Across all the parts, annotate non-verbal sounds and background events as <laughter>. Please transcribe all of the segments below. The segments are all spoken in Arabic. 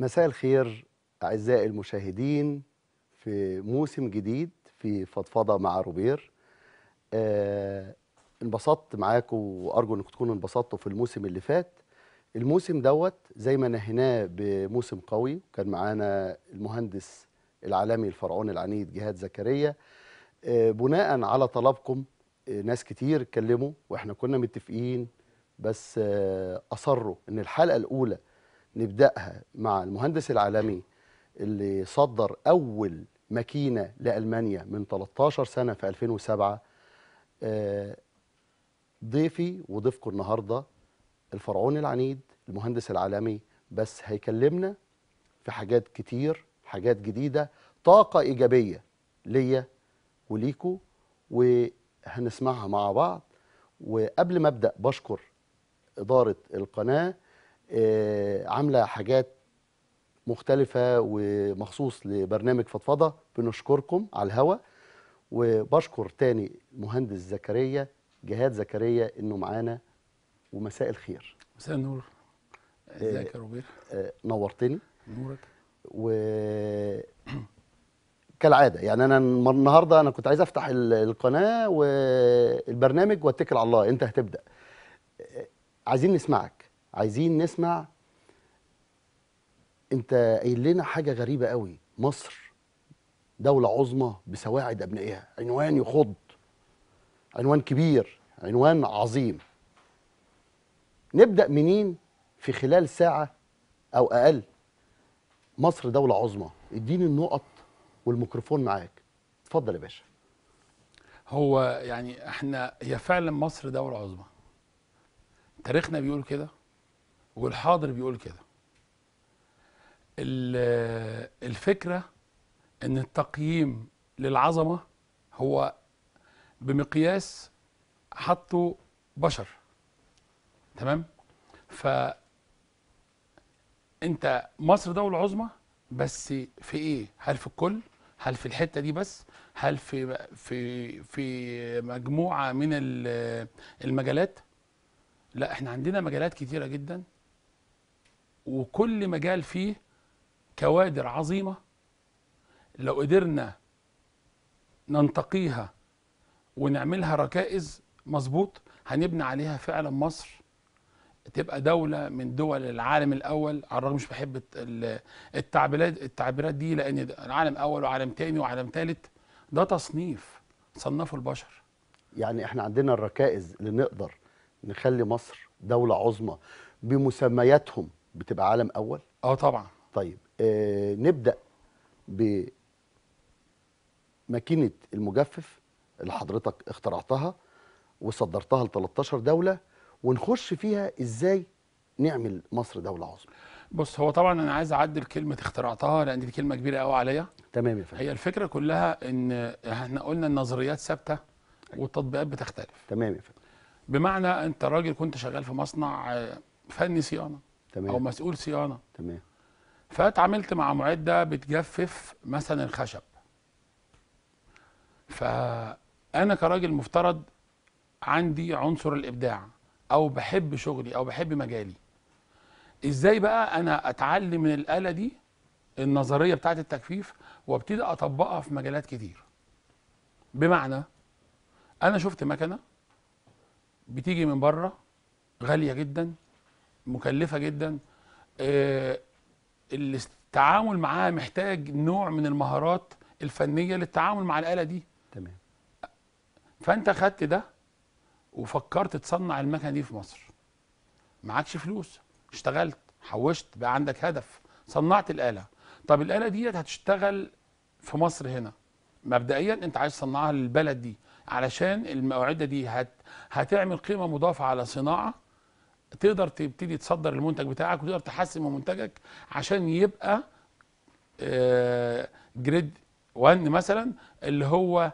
مساء الخير أعزائي المشاهدين في موسم جديد في فضفضة مع روبير آه انبسطت معاكم وأرجو أنكم تكونوا انبسطتوا في الموسم اللي فات الموسم دوت زي ما نهيناه بموسم قوي كان معانا المهندس العالمي الفرعون العنيد جهاد زكريا آه بناء على طلبكم آه ناس كتير اتكلموا واحنا كنا متفقين بس آه اصروا ان الحلقه الاولى نبداها مع المهندس العالمي اللي صدر اول ماكينه لالمانيا من 13 سنه في 2007 آه، ضيفي وضيفكم النهارده الفرعون العنيد المهندس العالمي بس هيكلمنا في حاجات كتير حاجات جديده طاقه ايجابيه ليا وليكو وهنسمعها مع بعض وقبل ما ابدا بشكر اداره القناه آه، عامله حاجات مختلفه ومخصوص لبرنامج فضفضه بنشكركم على الهوا وبشكر تاني المهندس زكريا جهاد زكريا انه معانا ومساء الخير مساء النور آه، ازيك يا آه، نورتني نورك و <clears throat> كالعاده يعني انا النهارده انا كنت عايز افتح القناه والبرنامج واتكل على الله انت هتبدا عايزين نسمعك عايزين نسمع انت قايل لنا حاجه غريبه قوي مصر دوله عظمى بسواعد ابنائها عنوان يخض عنوان كبير عنوان عظيم نبدا منين في خلال ساعه او اقل مصر دوله عظمى اديني النقط والميكروفون معاك اتفضل يا باشا هو يعني احنا هي فعلا مصر دوله عظمى تاريخنا بيقول كده والحاضر بيقول كده الفكرة ان التقييم للعظمة هو بمقياس حطه بشر تمام ف انت مصر دولة عظمى بس في ايه هل في الكل هل في الحته دي بس هل في في في مجموعه من المجالات لا احنا عندنا مجالات كتيره جدا وكل مجال فيه كوادر عظيمة لو قدرنا ننتقيها ونعملها ركائز مظبوط هنبني عليها فعلا مصر تبقى دولة من دول العالم الأول على الرغم مش بحب التعبيرات التعبيرات دي لأن العالم أول وعالم تاني وعالم تالت ده تصنيف صنفه البشر يعني احنا عندنا الركائز اللي نقدر نخلي مصر دولة عظمى بمسمياتهم بتبقى عالم اول اه طبعا طيب آه نبدا بماكينه المجفف اللي حضرتك اخترعتها وصدرتها ل 13 دوله ونخش فيها ازاي نعمل مصر دوله عظمى بص هو طبعا انا عايز اعدل كلمه اخترعتها لان دي كلمه كبيره قوي عليا تمام يا فندم هي الفكره كلها ان احنا قلنا النظريات ثابته أيوة. والتطبيقات بتختلف تمام يا فندم بمعنى انت راجل كنت شغال في مصنع آه، فني صيانه تمام. او مسؤول صيانه تمام فاتعاملت مع معده بتجفف مثلا الخشب فانا كراجل مفترض عندي عنصر الابداع او بحب شغلي او بحب مجالي ازاي بقى انا اتعلم من الاله دي النظريه بتاعه التجفيف وابتدي اطبقها في مجالات كتير بمعنى انا شفت مكنه بتيجي من بره غاليه جدا مكلفه جدا آه، التعامل معاها محتاج نوع من المهارات الفنيه للتعامل مع الاله دي تمام فانت خدت ده وفكرت تصنع المكنه دي في مصر معكش فلوس اشتغلت حوشت بقى عندك هدف صنعت الاله طب الاله ديت هتشتغل في مصر هنا مبدئيا انت عايز تصنعها للبلد دي علشان المعده دي هت... هتعمل قيمه مضافه على صناعه تقدر تبتدي تصدر المنتج بتاعك وتقدر تحسن من منتجك عشان يبقى جريد آه، 1 مثلا اللي هو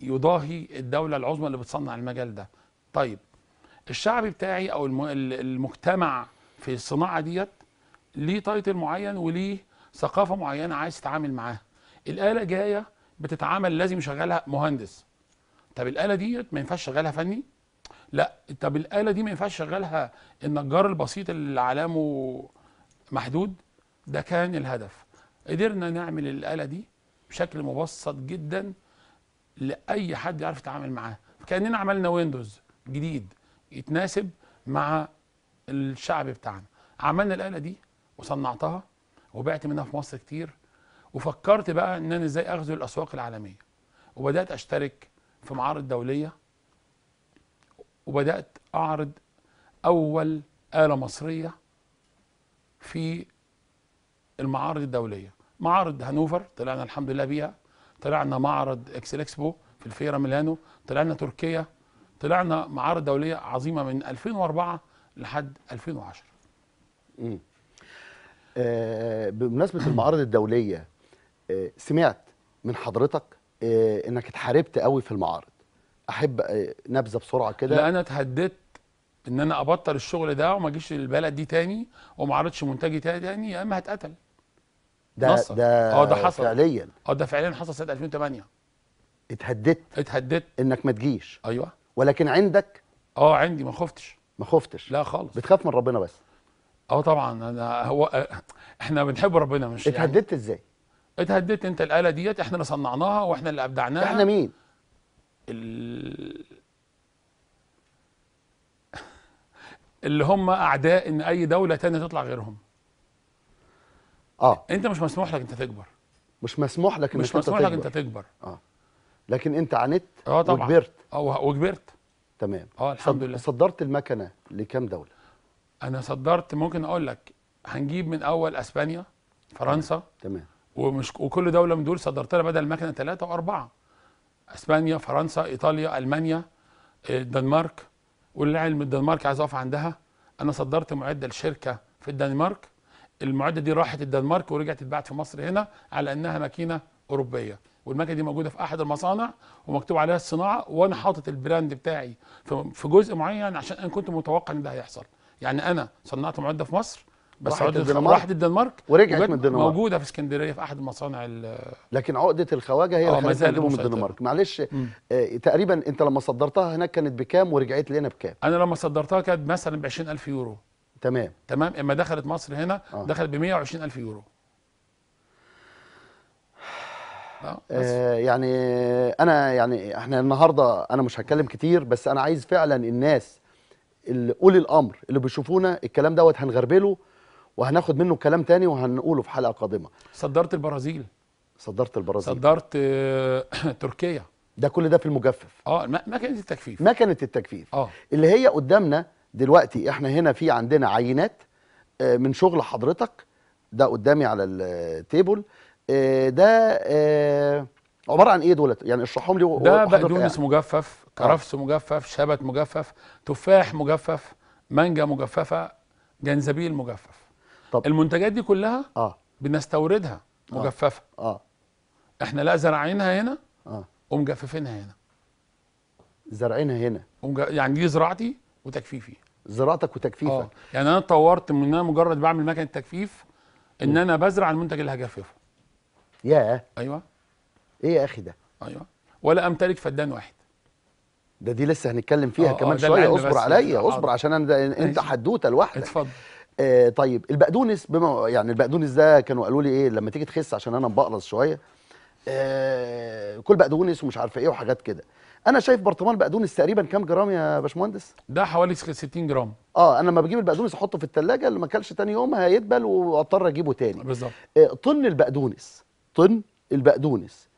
يضاهي الدوله العظمى اللي بتصنع المجال ده طيب الشعب بتاعي او المجتمع في الصناعه ديت ليه تايتل معين وليه ثقافه معينه عايز تتعامل معاها الاله جايه بتتعامل لازم يشغلها مهندس طب الاله ديت ما ينفعش شغالها فني لا طب الاله دي ما ينفعش شغالها النجار البسيط اللي علامه محدود ده كان الهدف قدرنا نعمل الاله دي بشكل مبسط جدا لاي حد يعرف يتعامل معاها كاننا عملنا ويندوز جديد يتناسب مع الشعب بتاعنا عملنا الاله دي وصنعتها وبعت منها في مصر كتير وفكرت بقى ان انا ازاي اغزو الاسواق العالميه وبدات اشترك في معارض دوليه وبدأت أعرض أول آلة مصرية في المعارض الدولية معارض هانوفر طلعنا الحمد لله بيها طلعنا معرض اكسل اكسبو في الفيرا ميلانو طلعنا تركيا طلعنا معارض دولية عظيمة من 2004 لحد 2010 امم آه بمناسبة <clears throat> المعارض الدولية آه سمعت من حضرتك آه انك اتحاربت قوي في المعارض احب نبذه بسرعه كده لا انا اتهددت ان انا ابطل الشغل ده وما اجيش للبلد دي تاني وما اعرضش منتجي تاني يا اما هتقتل ده نصر. ده اه ده حصل فعليا اه ده فعليا حصل سنه 2008 اتهددت اتهددت انك ما تجيش ايوه ولكن عندك اه عندي ما خفتش ما خفتش لا خالص بتخاف من ربنا بس اه طبعا انا هو آه، احنا بنحب ربنا مش يعني. اتهددت يعني ازاي اتهددت انت الاله ديت احنا اللي صنعناها واحنا اللي ابدعناها احنا مين اللي هم اعداء ان اي دوله ثانيه تطلع غيرهم اه انت مش مسموح لك انت تكبر مش مسموح لك انك مش مسموح لك انت تكبر اه لكن انت عانيت اه طبعا وكبرت اه وكبرت تمام اه الحمد لله صدرت المكنه لكام دوله انا صدرت ممكن اقول لك هنجيب من اول اسبانيا فرنسا تمام, تمام. ومش وكل دوله من دول صدرت لها بدل المكنه ثلاثه واربعه اسبانيا فرنسا ايطاليا المانيا آه، الدنمارك وللعلم الدنمارك عايز اقف عندها انا صدرت معده لشركه في الدنمارك المعده دي راحت الدنمارك ورجعت اتباعت في مصر هنا على انها ماكينه اوروبيه والماكينه دي موجوده في احد المصانع ومكتوب عليها الصناعه وانا حاطط البراند بتاعي في جزء معين عشان انا كنت متوقع ان ده هيحصل يعني انا صنعت معده في مصر بس راحت الدنمارك راحت الدنمارك ورجعت من الدنمارك موجوده في اسكندريه في احد مصانع لكن عقده الخواجه هي اللي خلتنا من الدنمارك معلش آه تقريبا انت لما صدرتها هناك كانت بكام ورجعت لنا بكام انا لما صدرتها كانت مثلا ب 20000 يورو تمام تمام اما دخلت مصر هنا آه. دخلت ب 120000 يورو آه, آه، يعني انا يعني احنا النهارده انا مش هتكلم كتير بس انا عايز فعلا الناس اللي اولي الامر اللي بيشوفونا الكلام دوت هنغربله وهناخد منه كلام تاني وهنقوله في حلقه قادمه صدرت البرازيل صدرت البرازيل صدرت آه، <coughs> تركيا ده كل ده في المجفف اه مكنه التجفيف مكنه التجفيف اه اللي هي قدامنا دلوقتي احنا هنا في عندنا عينات آه، من شغل حضرتك ده قدامي على التيبل آه، ده عباره عن ايه دولت يعني اشرحهم لي ده بقدونس يعني. مجفف كرفس مجفف شبت مجفف تفاح مجفف مانجا مجففه جنزبيل مجفف طب المنتجات دي كلها اه بنستوردها آه. مجففه اه احنا لا زرعينها هنا اه ومجففينها هنا زرعينها هنا ومج... يعني دي زراعتي وتجفيفي زراعتك وتجفيفك آه. يعني انا اتطورت من انا مجرد بعمل مكنه تجفيف ان م. انا بزرع المنتج اللي هجففه ياه ايوه ايه يا اخي ده ايوه ولا امتلك فدان واحد ده دي لسه هنتكلم فيها آه, آه، كمان آه شويه اصبر عليا اصبر عشان انا انت حدوته لوحدك اتفضل آه طيب البقدونس بما يعني البقدونس ده كانوا قالوا لي ايه لما تيجي تخس عشان انا مبقلص شويه آه كل بقدونس ومش عارفه ايه وحاجات كده انا شايف برطمان بقدونس تقريبا كام جرام يا باشمهندس ده حوالي 60 جرام اه انا لما بجيب البقدونس احطه في الثلاجه اللي ما اكلش ثاني يوم هيدبل واضطر اجيبه ثاني بالظبط آه طن البقدونس طن البقدونس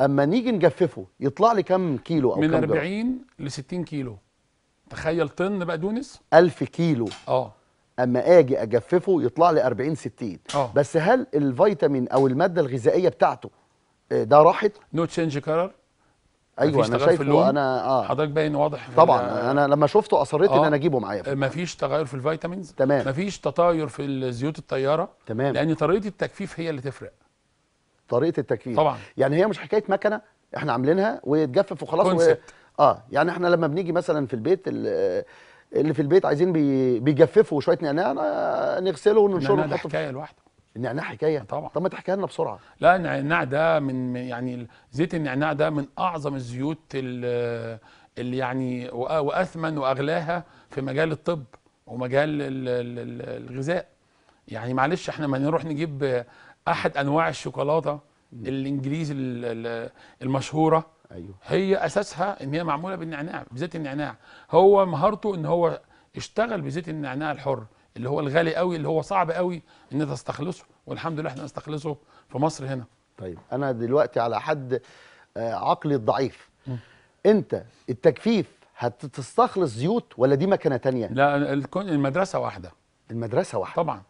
اما نيجي نجففه يطلع لي كام كيلو او من كم 40 ل 60 كيلو تخيل طن بقدونس 1000 كيلو اه اما اجي اجففه يطلع لي 40 60 أوه. بس هل الفيتامين او الماده الغذائيه بتاعته آه، ده راحت نو تشينج كلر ايوه انا شايفه انا اه حضرتك باين واضح طبعا انا لما شفته اصريت آه. ان انا اجيبه معايا آه، مفيش تغير في الفيتامينز تمام مفيش تطاير في زيوت الطياره تمام لان طريقه التجفيف هي اللي تفرق طريقه التجفيف طبعا يعني هي مش حكايه مكنه احنا عاملينها ويتجفف وخلاص و... اه يعني احنا لما بنيجي مثلا في البيت اللي في البيت عايزين بي... بيجففوا شويه نعناع نغسله وننشره النعناع حكايه لوحده النعناع حكايه آه، طبعا طب ما تحكيها لنا بسرعه لا النعناع ده من يعني زيت النعناع ده من اعظم الزيوت اللي يعني واثمن واغلاها في مجال الطب ومجال الغذاء يعني معلش احنا ما نروح نجيب احد انواع الشوكولاته الانجليزي المشهوره ايوه هي اساسها ان هي معموله بالنعناع بزيت النعناع هو مهارته ان هو اشتغل بزيت النعناع الحر اللي هو الغالي قوي اللي هو صعب قوي ان تستخلصه والحمد لله احنا نستخلصه في مصر هنا طيب انا دلوقتي على حد آه، عقلي الضعيف م. انت التجفيف هتستخلص زيوت ولا دي مكنه تانية لا المدرسه واحده المدرسه واحده طبعا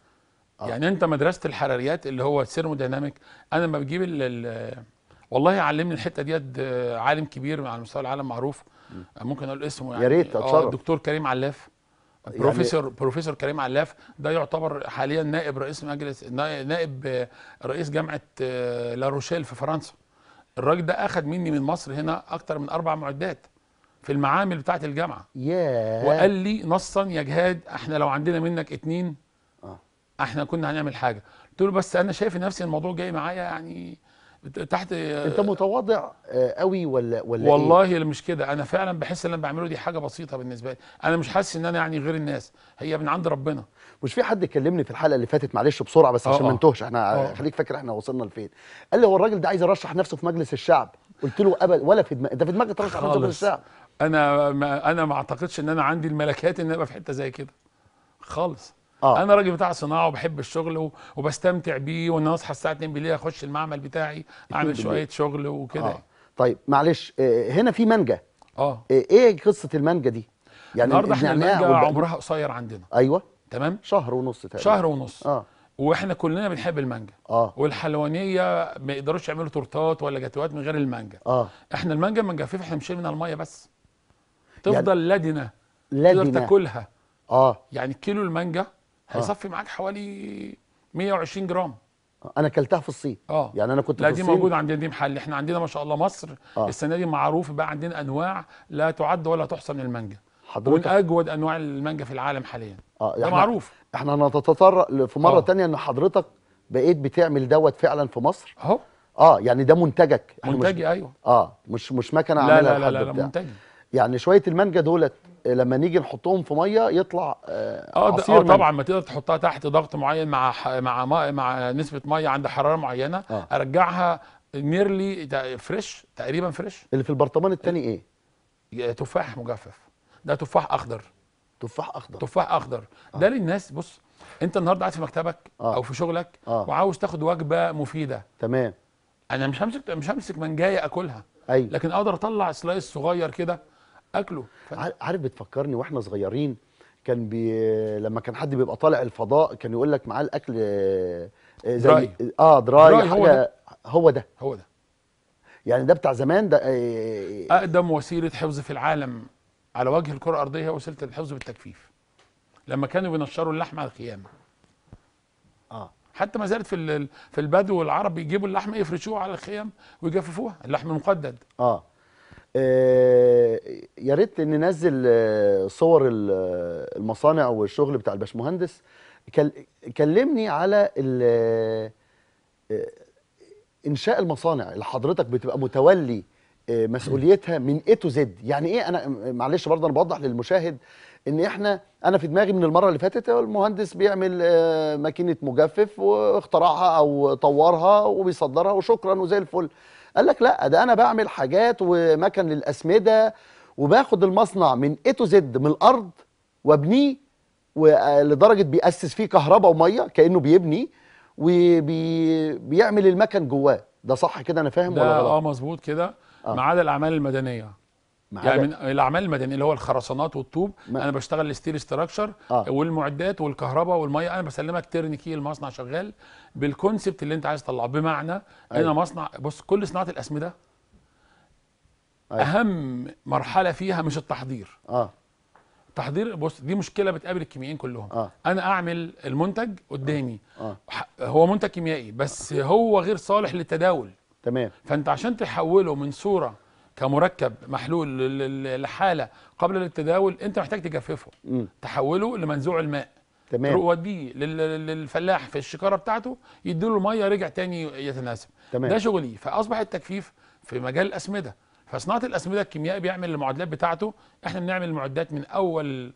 آه. يعني انت مدرسه الحراريات اللي هو السيرموديناميك انا لما بجيب والله علمني الحته ديت عالم كبير على مستوى العالم معروف ممكن اقول اسمه يعني يا ريت آه، اتشرف الدكتور كريم علاف يعني بروفيسور بروفيسور كريم علاف ده يعتبر حاليا نائب رئيس مجلس نائب رئيس جامعه آه، لاروشيل في فرنسا الراجل ده اخذ مني من مصر هنا اكتر من اربع معدات في المعامل بتاعه الجامعه yeah. وقال لي نصا يا جهاد احنا لو عندنا منك اتنين آه. احنا كنا هنعمل حاجه قلت له بس انا شايف نفسي الموضوع جاي معايا يعني تحت انت متواضع آه، قوي ولا ولا إيه؟ والله إيه؟ مش كده انا فعلا بحس ان انا بعمله دي حاجه بسيطه بالنسبه لي انا مش حاسس ان انا يعني غير الناس هي من عند ربنا مش في حد كلمني في الحلقه اللي فاتت معلش بسرعه بس آه، عشان ما آه. نتوهش احنا خليك فاكر احنا وصلنا لفين قال لي هو الراجل ده عايز يرشح نفسه في مجلس الشعب قلت له ابدا ولا في دماغك انت في دماغك ترشح نفسه في مجلس الشعب انا ما انا ما اعتقدش ان انا عندي الملكات ان ابقى في حته زي كده خالص آه. انا راجل بتاع صناعه وبحب الشغل وبستمتع بيه وان اصحى الساعه 2 بالليل اخش المعمل بتاعي اعمل شويه شغل وكده آه. طيب معلش آه، هنا في مانجا آه. اه ايه قصه المانجا دي يعني النهارده احنا المانجا عمرها قصير عندنا ايوه تمام شهر ونص تقريبا شهر ونص اه واحنا كلنا بنحب المانجا اه والحلوانيه ما يقدروش يعملوا تورتات ولا جاتوهات من غير المانجا اه احنا المانجا منجففه احنا بنشيل منها الميه بس تفضل يعني لدنه لدنه تقدر تاكلها اه يعني كيلو المانجا آه. هيصفي معاك حوالي 120 جرام آه، انا اكلتها في الصين اه يعني انا كنت لا في دي موجوده عندنا دي محل احنا عندنا ما شاء الله مصر آه. السنه دي معروف بقى عندنا انواع لا تعد ولا تحصى من المانجا حضرتك من اجود انواع المانجا في العالم حاليا اه ده معروف احنا هنتطرق في مره آه. تانية ان حضرتك بقيت بتعمل دوت فعلا في مصر اهو اه يعني ده منتجك منتجي مش... ايوه اه مش مش مكنه عامله لا لا لا, لا, لا منتجي يعني شويه المانجا دولت آه، لما نيجي نحطهم في ميه يطلع اه, آه، عصير اه طبعا ما تقدر تحطها تحت ضغط معين مع مع مع, مع نسبه ميه عند حراره معينه آه. ارجعها نيرلي فريش تقريبا فريش اللي في البرطمان الثاني ايه آه، تفاح مجفف ده تفاح اخضر تفاح اخضر تفاح اخضر آه. ده للناس بص انت النهارده قاعد في مكتبك آه. او في شغلك آه. وعاوز تاخد وجبه مفيده تمام انا مش همسك مش همسك منجايه اكلها أيوة. لكن اقدر اطلع سلايس صغير كده اكله عارف بتفكرني واحنا صغيرين كان بي لما كان حد بيبقى طالع الفضاء كان يقول لك معاه الاكل آه، آه، زي دراي. اه دراي, دراي حاجه هو ده. هو ده هو ده يعني ده بتاع زمان ده آه، اقدم وسيله حفظ في العالم على وجه الكره الارضيه هي وسيله الحفظ بالتجفيف لما كانوا بينشروا اللحمه على الخيام اه حتى ما زالت في في البدو والعرب يجيبوا اللحمه يفرشوها على الخيام ويجففوها اللحم المقدد اه آه، يا ريت ننزل آه، صور آه، المصانع والشغل بتاع الباشمهندس كلمني على انشاء المصانع اللي حضرتك بتبقى متولي مسؤوليتها من اي تو زد يعني ايه انا معلش برضه انا بوضح للمشاهد ان احنا انا في دماغي من المره اللي فاتت المهندس بيعمل ماكينه مجفف واخترعها او طورها وبيصدرها وشكرا وزي الفل قال لك لا ده انا بعمل حاجات ومكن للاسمده وباخد المصنع من اي تو زد من الارض وابنيه لدرجه بيأسس فيه كهرباء وميه كانه بيبني وبيعمل المكن جواه ده صح كده انا فاهم ولا غلط؟ اه مظبوط كده آه. ما عدا الاعمال المدنيه يعني من الاعمال المدنيه اللي هو الخرسانات والطوب ما. انا بشتغل الستيل ستراكشر آه. والمعدات والكهرباء والميه انا بسلمك ترنكي المصنع شغال بالكونسبت اللي انت عايز تطلعه بمعنى أيوة. انا مصنع بص كل صناعه الاسمده أيوة. اهم مرحله فيها مش التحضير اه تحضير بص دي مشكله بتقابل الكيميائيين كلهم آه. انا اعمل المنتج قدامي آه. آه. هو منتج كيميائي بس هو غير صالح للتداول تمام فانت عشان تحوله من صوره كمركب محلول لحاله قبل التداول انت محتاج تجففه تحوله لمنزوع الماء تمام توديه للفلاح في الشكاره بتاعته يديله الميه رجع تاني يتناسب تمام. ده شغلي فاصبح التجفيف في مجال الاسمده فصناعه الاسمده الكيميائي بيعمل المعادلات بتاعته احنا بنعمل المعدات من اول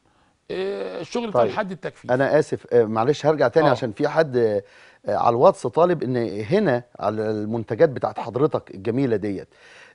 آه، الشغل طيب. لحد التكفيف انا اسف آه، معلش هرجع تاني أوه. عشان في حد آه، على الواتس طالب ان هنا على المنتجات بتاعت حضرتك الجميله ديت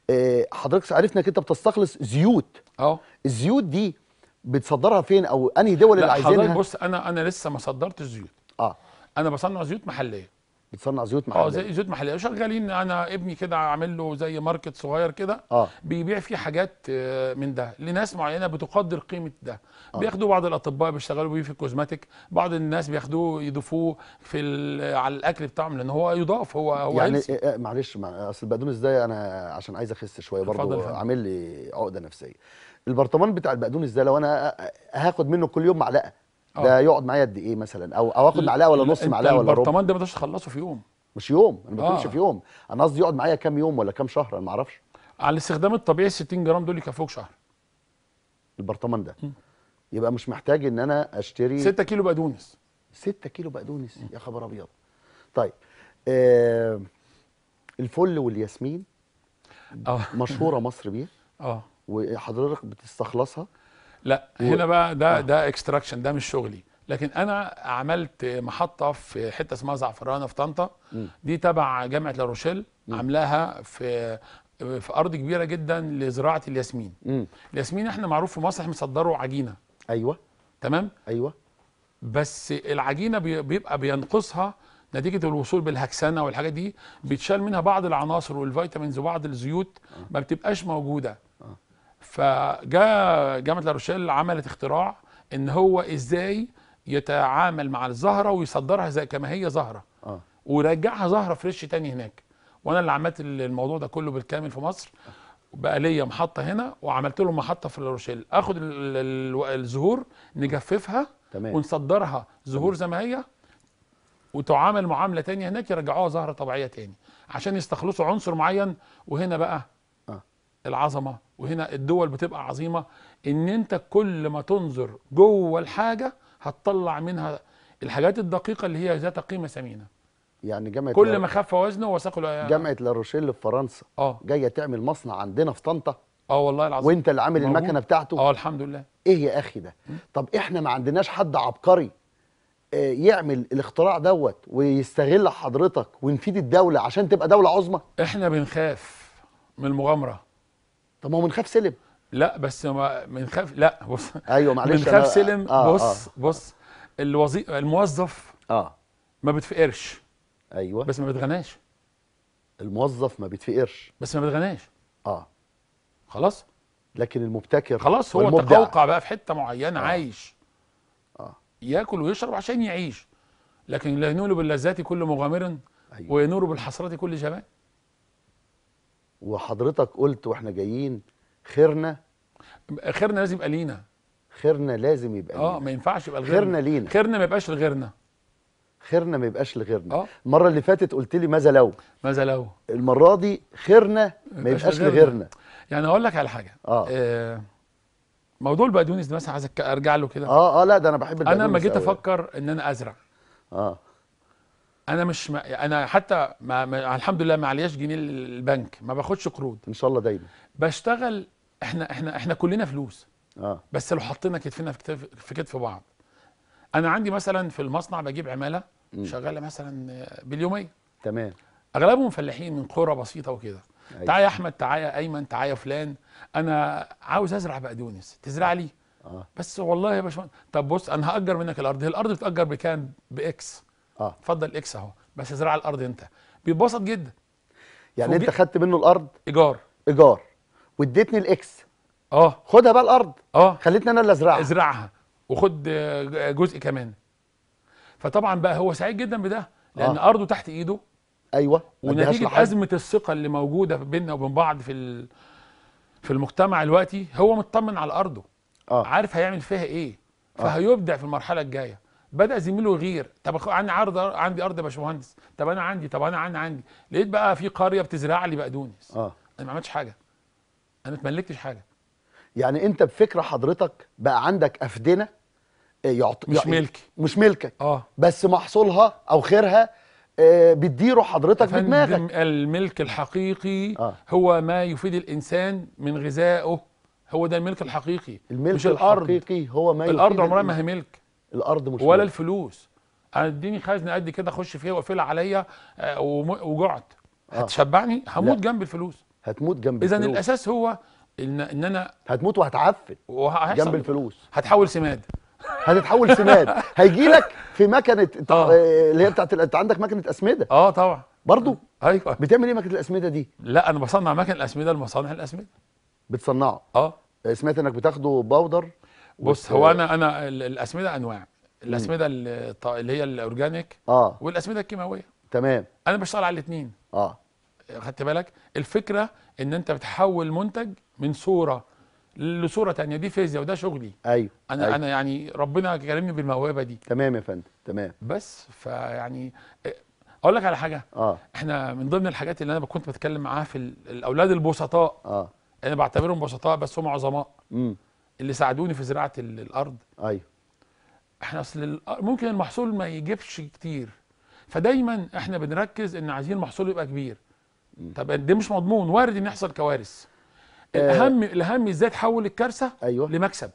آه، حضرتك عرفنا انك انت بتستخلص زيوت اه الزيوت دي بتصدرها فين او انهي دول اللي عايزينها بص انا انا لسه ما صدرتش زيوت اه انا بصنع زيوت محليه بتصنع زيوت آه، محليه اه زي زيوت محليه وشغالين انا ابني كده عامل له زي ماركت صغير كده آه. بيبيع فيه حاجات آه، من ده لناس معينه بتقدر قيمه ده آه. بياخدوه بعض الاطباء بيشتغلوا بيه في الكوزماتيك بعض الناس بياخدوه يضيفوه في على الاكل بتاعهم لان هو يضاف هو هو يعني إيه،, إيه معلش مع اصل البقدونس ده انا عشان عايز اخس شويه برضه عامل لي عقده نفسيه البرطمان بتاع البقدونس ده لو انا آه، هاخد منه كل يوم معلقه آه. ده يقعد معايا قد ايه مثلا او او اخد معلقه ولا نص معلقه ولا ربع البرطمان ده ما تخلصه في يوم مش يوم انا ما باكلش آه. في يوم انا قصدي يقعد معايا كام يوم ولا كام شهر انا ما اعرفش على الاستخدام الطبيعي 60 جرام دول يكفوك شهر البرطمان ده م. يبقى مش محتاج ان انا اشتري 6 كيلو بقدونس 6 كيلو بقدونس يا خبر ابيض طيب آه الفل والياسمين آه. مشهوره مصر بيها اه وحضرتك بتستخلصها لا و... هنا بقى ده آه. ده اكستراكشن ده مش شغلي لكن انا عملت محطه في حته اسمها زعفرانه في طنطا دي تبع جامعه لاروشيل عاملاها في في ارض كبيره جدا لزراعه الياسمين م. الياسمين احنا معروف في مصر مصدروا عجينه ايوه تمام ايوه بس العجينه بيبقى بينقصها نتيجه الوصول بالهكسنه والحاجات دي بيتشال منها بعض العناصر والفيتامينز وبعض الزيوت آه. ما بتبقاش موجوده فجاء جامعه لاروشيل عملت اختراع ان هو ازاي يتعامل مع الزهره ويصدرها زي كما هي زهره آه. ويرجعها زهره فريش تاني هناك وانا اللي عملت الموضوع ده كله بالكامل في مصر بقى ليا محطه هنا وعملت لهم محطه في لاروشيل اخد الزهور نجففها تمام. ونصدرها زهور زي ما هي وتعامل معامله تانية هناك يرجعوها زهره طبيعيه تاني عشان يستخلصوا عنصر معين وهنا بقى آه. العظمه وهنا الدول بتبقى عظيمه ان انت كل ما تنظر جوه الحاجه هتطلع منها الحاجات الدقيقه اللي هي ذات قيمه ثمينه يعني جامعه كل ما خف وزنه وثقل جامعه لاروشيل في فرنسا اه جايه تعمل مصنع عندنا في طنطا اه والله العظيم وانت اللي عامل المكنه بتاعته اه الحمد لله ايه يا اخي ده طب احنا ما عندناش حد عبقري آه، يعمل الاختراع دوت ويستغل حضرتك ونفيد الدوله عشان تبقى دوله عظمى احنا بنخاف من المغامره طب ما هو منخاف سلم لا بس ما منخاف لا بص ايوه معلش منخاف أنا... سلم آه بص آه. بص الوظيفه الموظف اه ما بتفقرش ايوه بس ما بتغناش الموظف ما بيتفقرش بس ما بتغناش اه خلاص لكن المبتكر خلاص هو تقوقع بقى في حته معينه آه. عايش اه ياكل ويشرب عشان يعيش لكن لا ينول باللذات كل مغامر أيوة. وينور بالحسرات كل جمال وحضرتك قلت واحنا جايين خيرنا خيرنا لازم يبقى لينا خيرنا لازم يبقى آه، لينا اه ما ينفعش يبقى لغيرنا خيرنا لينا خيرنا ما يبقاش لغيرنا خيرنا ما يبقاش لغيرنا آه. المره اللي فاتت قلت لي ماذا لو ماذا لو المره دي خيرنا ما يبقاش لغيرنا. لغيرنا يعني اقول لك على حاجه آه. آه موضوع البقدونس ده مثلا عايز ارجع له كده اه اه لا ده انا بحب البقدونس انا لما جيت افكر ان انا ازرع اه انا مش ما انا حتى ما ما الحمد لله ما علياش جنيه البنك ما باخدش قروض ان شاء الله دايما بشتغل احنا احنا احنا كلنا فلوس اه بس لو حطينا كتفنا في كتف في كتف بعض انا عندي مثلا في المصنع بجيب عماله شغاله مثلا باليوميه تمام اغلبهم فلاحين من قرى بسيطه وكده أيوة. تعالى يا احمد تعالى يا ايمن تعالى يا فلان انا عاوز ازرع بقدونس تزرع لي آه. بس والله يا باشمهندس طب بص انا هاجر منك الارض هي الارض بتاجر بكام باكس اه اتفضل اكس اهو بس زراعه الارض انت بيتبسط جدا يعني انت خدت منه الارض ايجار ايجار واديتني الاكس اه خدها بقى الارض اه خليتني انا اللي ازرعها ازرعها وخد جزء كمان فطبعا بقى هو سعيد جدا بده لان آه. ارضه تحت ايده ايوه ونتيجه ازمه الثقه اللي موجوده بيننا وبين بعض في في المجتمع دلوقتي هو مطمن على ارضه آه. عارف هيعمل فيها ايه آه. فهيبدع في المرحله الجايه بدا زميله يغير طب انا عرض عندي ارض يا باشمهندس طب انا عندي طب انا عندي عندي لقيت بقى في قريه بتزرع لي بقدونس اه انا ما عملتش حاجه انا ما اتملكتش حاجه يعني انت بفكره حضرتك بقى عندك افدنه آه، يعط... مش ملكي مش ملكك اه بس محصولها او خيرها آه، بتديره حضرتك بدماغك الملك الحقيقي آه. هو ما يفيد الانسان من غذائه هو ده الملك الحقيقي الملك مش الحقيقي الارض هو ما يفيد الارض عمرها ما هي ملك الارض مش ولا الفلوس انا اديني خزنه قد كده اخش فيها واقفلها عليا آه، وجعت آه. هتشبعني هموت لا. جنب الفلوس هتموت جنب اذا الاساس هو ان ان انا هتموت وهتعفن جنب الفلوس هتحول سماد هتتحول سماد <laughs> هيجي لك في مكنه آه. اللي هي بتاعت انت عندك مكنه اسمده اه طبعا برضو ايوه بتعمل ايه مكنه الاسمده دي لا انا بصنع مكنه الاسمده لمصانع الاسمده بتصنعه اه سمعت انك بتاخده باودر بص هو انا انا الاسمده انواع الاسمده اللي هي الاورجانيك اه والاسمده الكيماويه تمام انا بشتغل على الاثنين اه خدت بالك الفكره ان انت بتحول منتج من صوره لصوره ثانيه دي فيزياء وده شغلي ايوه انا أيوه. انا يعني ربنا كرمني بالموهبه دي تمام يا فندم تمام بس فيعني إيه، اقول لك على حاجه اه احنا من ضمن الحاجات اللي انا كنت بتكلم معاها في الاولاد البسطاء اه انا بعتبرهم بسطاء بس هم عظماء امم اللي ساعدوني في زراعه الارض ايوه احنا اصل ممكن المحصول ما يجيبش كتير فدايما احنا بنركز ان عايزين المحصول يبقى كبير طب ده مش مضمون وارد ان يحصل كوارث آه. الاهم آه الاهم ازاي تحول الكارثه أيوة. لمكسب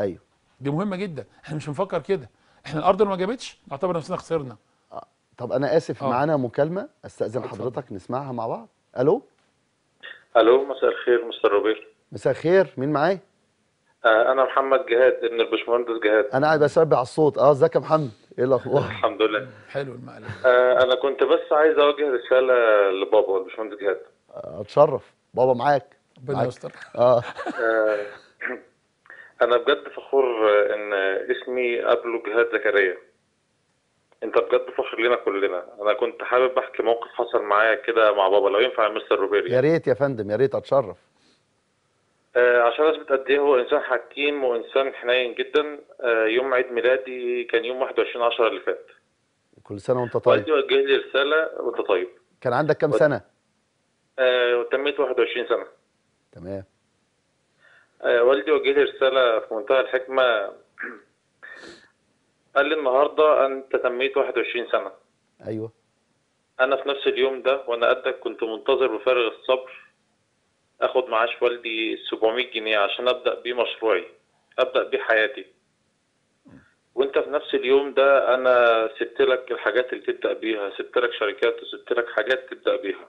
ايوه دي مهمه جدا احنا مش بنفكر كده احنا الارض لو ما جابتش نعتبر نفسنا خسرنا آه. طب انا اسف آه. معانا مكالمه استاذن حضرتك نسمعها مع بعض الو الو مساء الخير مستر روبير مساء الخير مين معايا آه، انا محمد جهاد ابن البشمهندس جهاد انا قاعد بسبع على الصوت اه ازيك يا محمد ايه الاخبار <laughs> الحمد لله حلو المعلومه آه، انا كنت بس عايز اوجه رساله لبابا البشمهندس جهاد آه، اتشرف بابا معاك ربنا يستر اه <clears throat> انا بجد فخور ان اسمي قبله جهاد زكريا انت بجد فخر لنا كلنا انا كنت حابب احكي موقف حصل معايا كده مع بابا لو ينفع يا مستر روبيري يا ريت يا فندم يا ريت اتشرف آه، عشان اثبت قد ايه هو انسان حكيم وانسان حنين جدا آه، يوم عيد ميلادي كان يوم 21 10 اللي فات كل سنه وانت طيب والدي وجه لي رساله وانت طيب كان عندك كام سنه؟ آه تميت 21 سنه تمام آه والدي وجه لي رساله في منتهى الحكمه <clears throat> قال لي النهارده انت تميت 21 سنه ايوه انا في نفس اليوم ده وانا قدك كنت منتظر بفارغ الصبر اخد معاش والدي 700 جنيه عشان ابدا بيه مشروعي ابدا بيه حياتي وانت في نفس اليوم ده انا سبت لك الحاجات اللي تبدا بيها سبت لك شركات وسبت لك حاجات تبدا بيها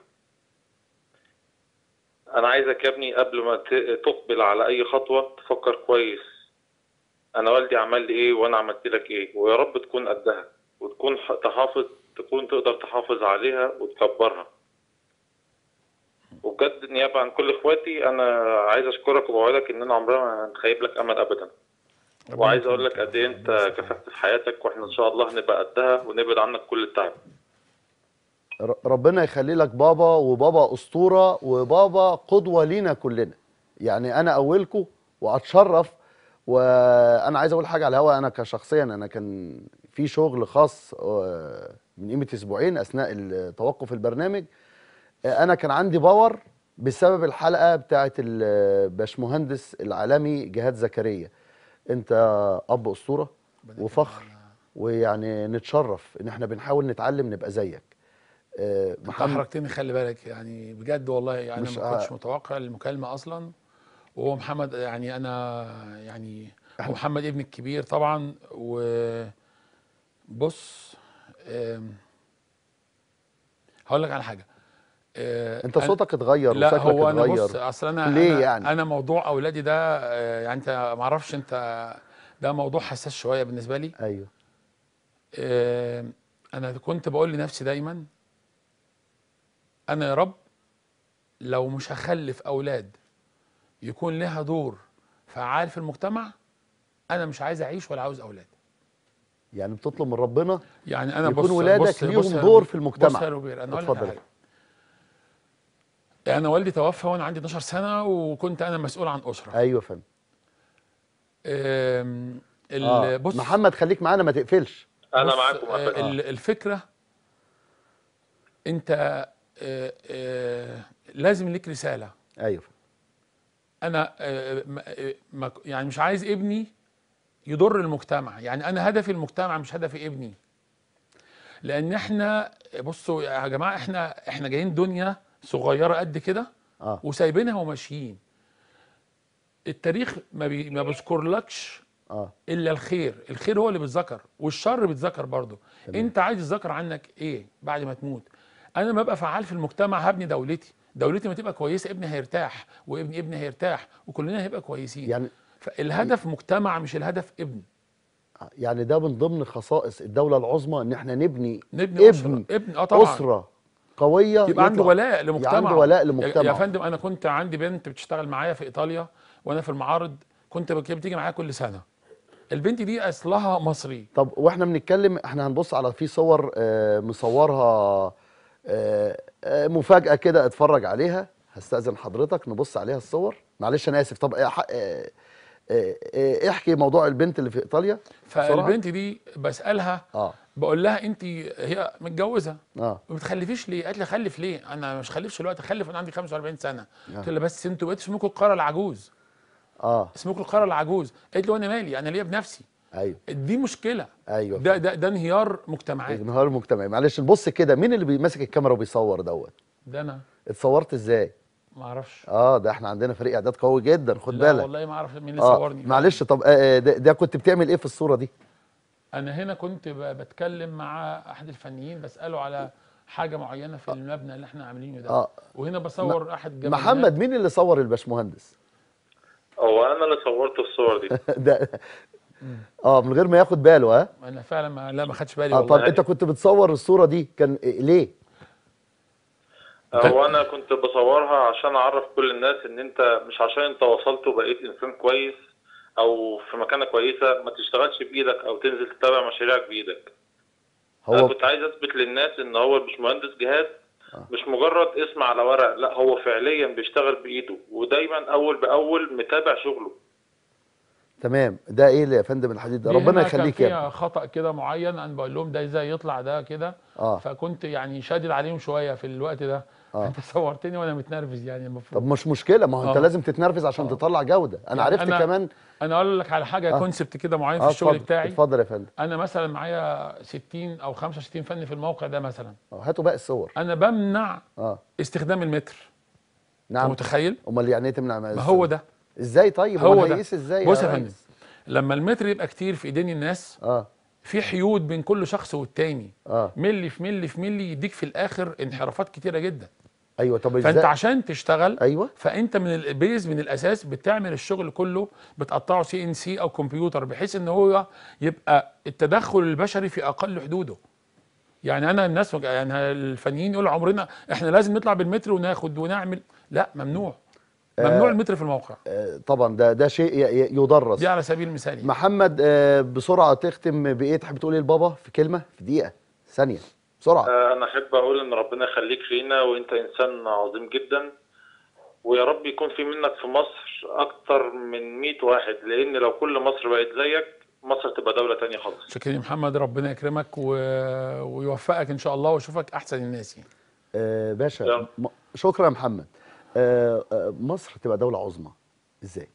انا عايزك يا ابني قبل ما تقبل على اي خطوه تفكر كويس انا والدي عمل لي ايه وانا عملت لك ايه ويا رب تكون قدها وتكون تحافظ تكون تقدر تحافظ عليها وتكبرها بجد نيابه عن كل اخواتي انا عايز اشكرك وبوعدك ان انا عمرنا ما هنخيب لك امل ابدا وعايز اقول لك قد ايه انت كفحت في حياتك واحنا ان شاء الله هنبقى قدها ونبعد عنك كل التعب ربنا يخلي لك بابا وبابا اسطوره وبابا قدوه لينا كلنا يعني انا اولكم واتشرف وانا عايز اقول حاجه على الهواء انا كشخصيا انا كان في شغل خاص آه، من قيمه اسبوعين اثناء توقف البرنامج آه، انا كان عندي باور بسبب الحلقه بتاعه الباشمهندس العالمي جهاد زكريا انت اب اسطوره وفخر ويعني نتشرف ان احنا بنحاول نتعلم نبقى زيك آه، محمد حركتني خلي بالك يعني بجد والله يعني انا ما كنتش متوقع المكالمه اصلا وهو محمد يعني انا يعني هو محمد ابن الكبير طبعا وبص هقول لك على حاجه آه، انت صوتك اتغير لا هو اتغير انا بص اصل انا ليه أنا يعني انا موضوع اولادي ده آه، يعني انت ما اعرفش انت ده موضوع حساس شويه بالنسبه لي ايوه اه انا كنت بقول لنفسي دايما انا يا رب لو مش هخلف اولاد يكون لها دور فعال في المجتمع انا مش عايز اعيش ولا عاوز اولاد يعني بتطلب من ربنا يعني انا يكون بص ولادك بص ليهم بص دور في المجتمع بص يا روبير انا لك اتفضل انا والدي توفى وانا عندي 12 سنه وكنت انا مسؤول عن اسره ايوه فهمت آه. بص محمد خليك معانا ما تقفلش انا معاكم آه. الفكره انت آه آه لازم ليك رساله ايوه انا آه, آه، يعني مش عايز ابني يضر المجتمع يعني انا هدفي المجتمع مش هدفي ابني لان احنا بصوا يا جماعه احنا احنا جايين دنيا صغيره قد كده آه. وسايبينها وماشيين التاريخ ما, بي... ما بيذكرلكش آه. الا الخير الخير هو اللي بيتذكر والشر بيتذكر برضه انت عايز يتذكر عنك ايه بعد ما تموت انا لما ابقى فعال في المجتمع هبني دولتي دولتي ما تبقى كويسه ابني هيرتاح وابن ابني هيرتاح وكلنا هيبقى كويسين يعني فالهدف مجتمع مش الهدف ابن يعني ده من ضمن خصائص الدوله العظمى ان احنا نبني نبني ابن اسره ابن اه طبعا اسره قويه يبقى يطلع. عنده ولاء لمجتمعه عنده ولاء لمجتمع يا فندم انا كنت عندي بنت بتشتغل معايا في ايطاليا وانا في المعارض كنت بتيجي معايا كل سنه البنت دي اصلها مصري طب واحنا بنتكلم احنا هنبص على في صور آه، مصورها آه، آه، مفاجاه كده اتفرج عليها هستاذن حضرتك نبص عليها الصور معلش انا اسف طب آه، آه، احكي موضوع البنت اللي في ايطاليا فالبنت دي بسالها اه بقول لها انت هي متجوزه اه ما بتخلفيش ليه؟ قالت لي خلف ليه؟ انا مش خلفش دلوقتي اخلف وانا عندي 45 سنه آه. قلت لها بس انتوا بقيتوا اسمكم القاره العجوز اه اسمكم القاره العجوز قالت لي وانا مالي انا ليا بنفسي ايوه دي مشكله ايوه ده ده ده انهيار مجتمعي انهيار مجتمعي معلش نبص كده مين اللي بيمسك الكاميرا وبيصور دوت ده انا اتصورت ازاي ما اعرفش اه ده احنا عندنا فريق اعداد قوي جدا خد بالك لا والله ما اعرف مين اللي آه صورني معلش طب آه،, آه ده, ده كنت بتعمل ايه في الصوره دي انا هنا كنت بتكلم مع احد الفنيين بساله على حاجه معينه في آه. المبنى اللي احنا عاملينه ده آه. وهنا بصور احد جمال محمد مين اللي صور الباشمهندس هو انا اللي صورت الصور دي <laughs> ده اه من غير ما ياخد باله ها انا فعلا ما لا ما خدش بالي آه طب انت كنت بتصور الصوره دي كان إيه، ليه هو أه، انا كنت بصورها عشان اعرف كل الناس ان انت مش عشان انت وصلت وبقيت انسان كويس او في مكانه كويسه ما تشتغلش بايدك او تنزل تتابع مشاريعك بايدك هو انا كنت عايز اثبت للناس ان هو مهندس جهاد آه. مش مجرد اسم على ورق لا هو فعليا بيشتغل بايده ودايما اول باول متابع شغله تمام ده ايه يا فندم الحديد ده ربنا يخليك يا ابني خطا كده معين انا بقول لهم ده ازاي يطلع ده كده آه. فكنت يعني شادد عليهم شويه في الوقت ده آه. انت <laughs> صورتني وانا متنرفز يعني المفروض طب مش مشكله ما هو آه. انت لازم تتنرفز عشان آه. تطلع جوده انا يعني عرفت أنا كمان انا اقول لك على حاجه آه. كونسبت كده معين في آه الشغل فضل. بتاعي اتفضل يا فندم انا مثلا معايا 60 او 65 فن في الموقع ده مثلا اه هاتوا باقي الصور انا بمنع آه. استخدام المتر نعم متخيل امال يعني ايه تمنع ما هو ده ازاي طيب هو ده ازاي بص يا فندم لما المتر يبقى كتير في ايدين الناس اه في حيود بين كل شخص والتاني اه ملي في ملي في ملي يديك في الاخر انحرافات كتيره جدا ايوه طب ازاي فانت عشان تشتغل ايوه فانت من البيز من الاساس بتعمل الشغل كله بتقطعه سي ان سي او كمبيوتر بحيث ان هو يبقى التدخل البشري في اقل حدوده يعني انا الناس يعني الفنيين يقولوا عمرنا احنا لازم نطلع بالمتر وناخد ونعمل لا ممنوع ممنوع آه، المتر في الموقع آه، طبعا ده ده شيء يدرس دي على سبيل المثال يعني. محمد آه، بسرعه تختم بايه تحب تقول ايه لبابا في كلمه في دقيقه ثانيه بسرعه انا احب اقول ان ربنا يخليك فينا وانت انسان عظيم جدا ويا رب يكون في منك في مصر اكتر من 100 واحد لان لو كل مصر بقت زيك مصر تبقى دوله تانية خالص شكرا يا محمد ربنا يكرمك و... ويوفقك ان شاء الله واشوفك احسن الناس يعني. آه باشا شكرا يا محمد آه، آه، مصر تبقى دوله عظمى ازاي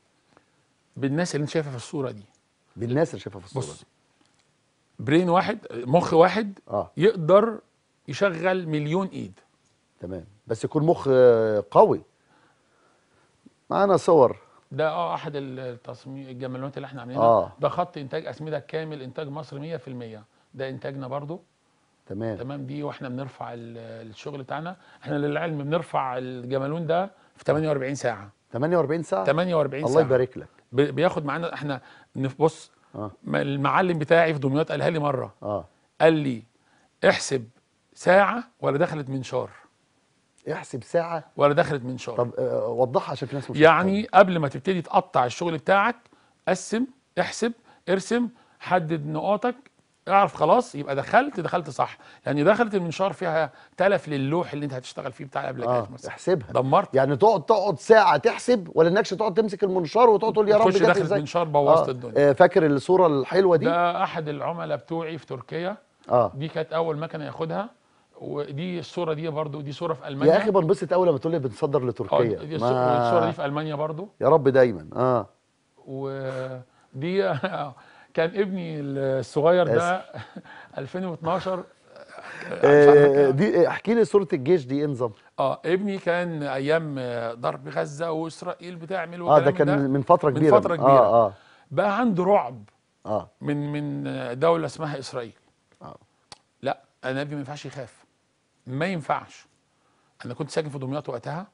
بالناس اللي انت شايفها في الصوره دي بالناس اللي شايفها في الصوره بص. دي برين واحد مخ واحد آه. يقدر يشغل مليون ايد تمام بس يكون مخ آه، قوي معانا صور ده اه احد التصميم الجمالات اللي احنا عاملينها آه. ده خط انتاج اسمده كامل انتاج مصر 100% ده انتاجنا برضو تمام تمام دي واحنا بنرفع الشغل بتاعنا احنا للعلم بنرفع الجمالون ده في 48 ساعه 48 ساعه 48 ساعه الله يبارك لك بياخد معانا احنا بص آه. المعلم بتاعي في دمياط قالها لي مره آه. قال لي احسب ساعه ولا دخلت منشار احسب ساعه ولا دخلت منشار طب آه، وضحها عشان في ناس مش يعني طبعا. قبل ما تبتدي تقطع الشغل بتاعك قسم احسب ارسم حدد نقاطك اعرف خلاص يبقى دخلت دخلت صح يعني دخلت المنشار فيها تلف للوح اللي انت هتشتغل فيه بتاع الابلكيشن آه مثلا احسبها دمرت يعني تقعد تقعد ساعه تحسب ولا انكش تقعد تمسك المنشار وتقعد تقول يا رب جت ازاي المنشار بوظت آه الدنيا آه فاكر الصوره الحلوه دي ده احد العملاء بتوعي في تركيا آه دي كانت اول مكنه ياخدها ودي الصوره دي برضو دي صوره في المانيا يا اخي بنبسط قوي لما تقول لي بنصدر لتركيا آه دي الصوره دي في المانيا برضو يا رب دايما اه ودي <laughs> آه. كان ابني الصغير ده 2012 <laughs> آه، دي احكي لي صوره الجيش دي ايه نظام اه ابني كان ايام ضرب غزه واسرائيل بتعمل اه ده كان ده من فتره كبيره من فتره آه، كبيره آه آه. بقى عنده رعب آه. من من دوله اسمها اسرائيل آه. لا انا ابني ما ينفعش يخاف ما ينفعش انا كنت ساكن في دمياط وقتها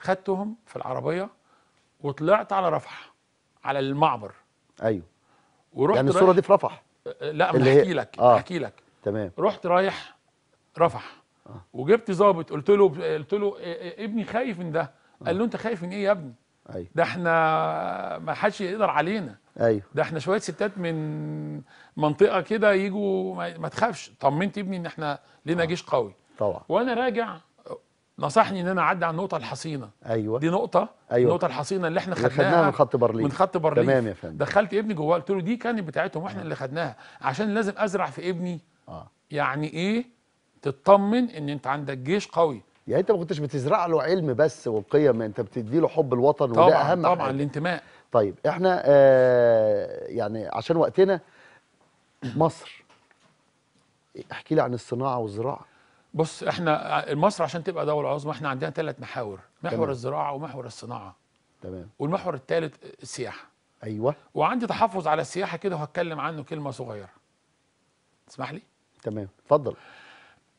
خدتهم في العربيه وطلعت على رفح على المعبر ايوه ورحت يعني الصوره دي في رفح أه، أه، لا ما احكي لك احكي آه. لك تمام رحت رايح رفح آه. وجبت ظابط قلت له قلت له إيه، إيه، ابني خايف من ده قال له انت خايف من ايه يا ابني أيوة. ده احنا ما حدش يقدر علينا ايوه ده احنا شويه ستات من منطقه كده يجوا ما تخافش طمنت ابني ان احنا لينا آه. جيش قوي طبعا وانا راجع نصحني ان انا اعدي على النقطه الحصينه ايوه دي نقطه أيوة. النقطه الحصينه اللي احنا خدناها من خط برلين من خط برلين تمام يا فندم دخلت ابني جواه قلت له دي كانت بتاعتهم واحنا آه. اللي خدناها عشان لازم ازرع في ابني آه. يعني ايه تطمن ان انت عندك جيش قوي يعني انت ما كنتش بتزرع له علم بس وقيم انت بتدي له حب الوطن طبعًا وده اهم طبعا حاجة. الانتماء طيب احنا آه يعني عشان وقتنا مصر احكي لي عن الصناعه والزراعه بص احنا مصر عشان تبقى دوله عظمى احنا عندنا ثلاث محاور محور تمام. الزراعه ومحور الصناعه تمام والمحور الثالث السياحه ايوه وعندي تحفظ على السياحه كده وهتكلم عنه كلمه صغيره تسمح لي تمام اتفضل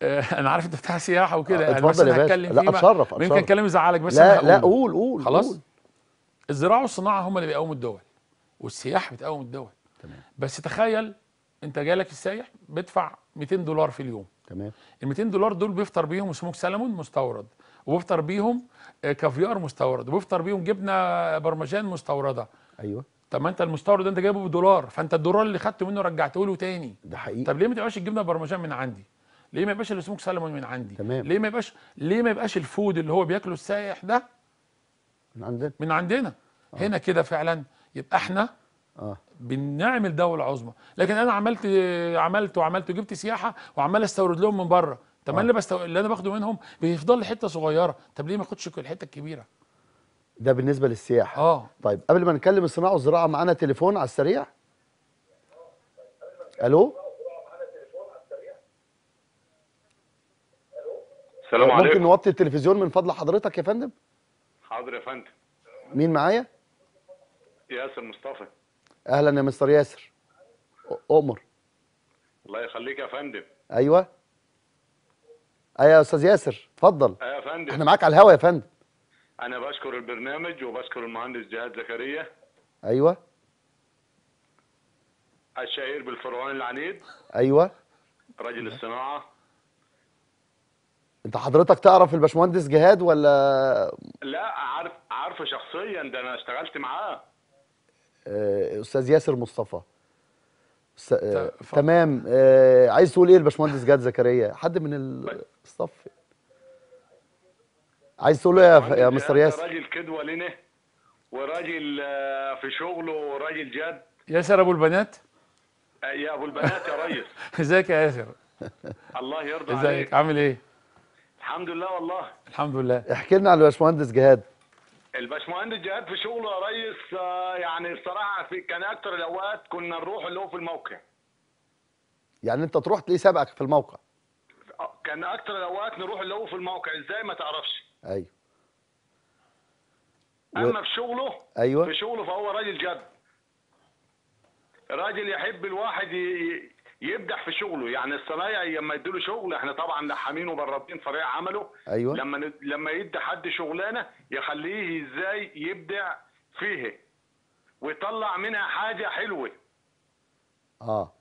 آه، انا عارف انت بتاع سياحه وكده آه، بس يا هتكلم لا اتشرف اتشرف يمكن كلامي يزعلك بس لا لا قول قول خلاص قول. الزراعه والصناعه هم اللي بيقوموا الدول والسياحه بتقوم الدول تمام بس تخيل انت جالك السايح بيدفع 200 دولار في اليوم تمام ال 200 دولار دول بيفطر بيهم سموك سلمون مستورد وبيفطر بيهم آه، كافيار مستورد وبيفطر بيهم جبنه برمجان مستورده ايوه طب ما انت المستورد انت جايبه بدولار فانت الدولار اللي خدته منه رجعته له تاني ده حقيقي طب ليه ما تبقاش الجبنه برمجان من عندي ليه ما يبقاش السموك سلمون من عندي تمام. ليه ما يبقاش ليه ما يبقاش الفود اللي هو بياكله السائح ده من عندنا من عندنا آه. هنا كده فعلا يبقى احنا آه. بنعمل دولة عظمى لكن انا عملت عملت وعملت وجبت سياحة وعمال استورد لهم من بره طب آه. اللي بستو... اللي انا باخده منهم بيفضل لي حته صغيره طب ليه ما اخدش الحته الكبيره ده بالنسبه للسياحه اه طيب قبل ما نكلم الصناعه والزراعه معانا تليفون على السريع الو السلام عليكم ممكن نوطي التلفزيون من فضل حضرتك يا فندم حاضر يا فندم مين معايا ياسر مصطفى اهلا يا مستر ياسر اؤمر الله يخليك يا فندم ايوه ايوه يا استاذ ياسر اتفضل ايوه يا فندم احنا معاك على الهوا يا فندم انا بشكر البرنامج وبشكر المهندس جهاد زكريا ايوه الشهير بالفرعون العنيد ايوه رجل الصناعه انت حضرتك تعرف الباشمهندس جهاد ولا لا عارف عارفه شخصيا ده انا اشتغلت معاه آه، استاذ ياسر مصطفى س... آه، تمام آه، عايز تقول ايه لباشمهندس جاد زكريا حد من الصف طيب. عايز تقول ايه يا, يا مستر ياسر راجل كدوه لنا وراجل في شغله وراجل جاد ياسر ابو البنات يا ابو البنات يا ريس <laughs> ازيك يا ياسر الله يرضى عليك ازيك عامل ايه الحمد لله والله الحمد لله احكي لنا على باشمهندس جهاد الباشمهندس جهاد في شغله يا ريس آه، يعني الصراحه في كان اكثر الاوقات كنا نروح اللي هو في الموقع يعني انت تروح تلاقيه سابقك في الموقع آه، كان اكثر الاوقات نروح اللي هو في الموقع ازاي ما تعرفش ايوه اما و... في شغله ايوه في شغله فهو راجل جد راجل يحب الواحد ي... يبدع في شغله يعني الصنايعي لما يديله شغل احنا طبعا لحامين وبرادين فريق عمله ايوه لما ن... لما يدي حد شغلانه يخليه ازاي يبدع فيها ويطلع منها حاجه حلوه اه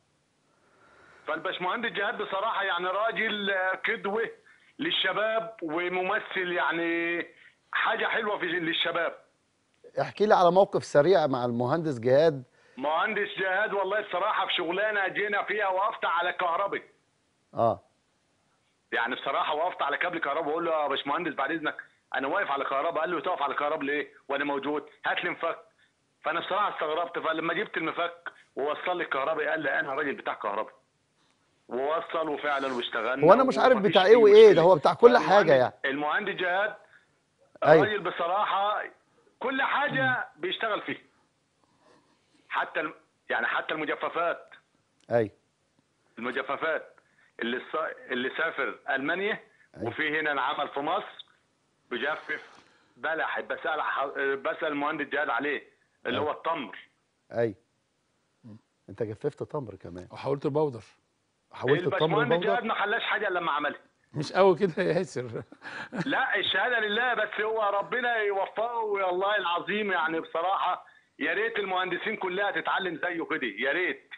فالباشمهندس جهاد بصراحه يعني راجل قدوه للشباب وممثل يعني حاجه حلوه في للشباب احكي لي على موقف سريع مع المهندس جهاد مهندس جهاد والله بصراحه في شغلانه جينا فيها وقفت على كهربي اه يعني بصراحه وقفت على كابل كهرباء بقول له يا باشمهندس بعد اذنك انا واقف على كهرباء قال له تقف على كهرباء ليه وانا موجود هات لي مفك فانا بصراحه استغربت فلما جبت المفك ووصل لي الكهرباء قال لي انا راجل بتاع كهرباء ووصل وفعلا واشتغلنا وانا مش عارف بتاع ايه وايه ده هو بتاع كل حاجه يعني المهندس جهاد أيوة. راجل بصراحه كل حاجه بيشتغل فيها حتى الم... يعني حتى المجففات اي المجففات اللي الص... اللي سافر المانيا وفي هنا انعمل في مصر بجفف بلح بسال بسال المهندس جهاد عليه اللي أي. هو التمر اي انت جففت تمر كمان وحولت البودر حولت التمر البودر جهاد ما خلاش حاجه الا لما عملها مش قوي كده يا ياسر لا الشهاده لله بس هو ربنا يوفقه والله العظيم يعني بصراحه يا ريت المهندسين كلها تتعلم زيه كده يا ريت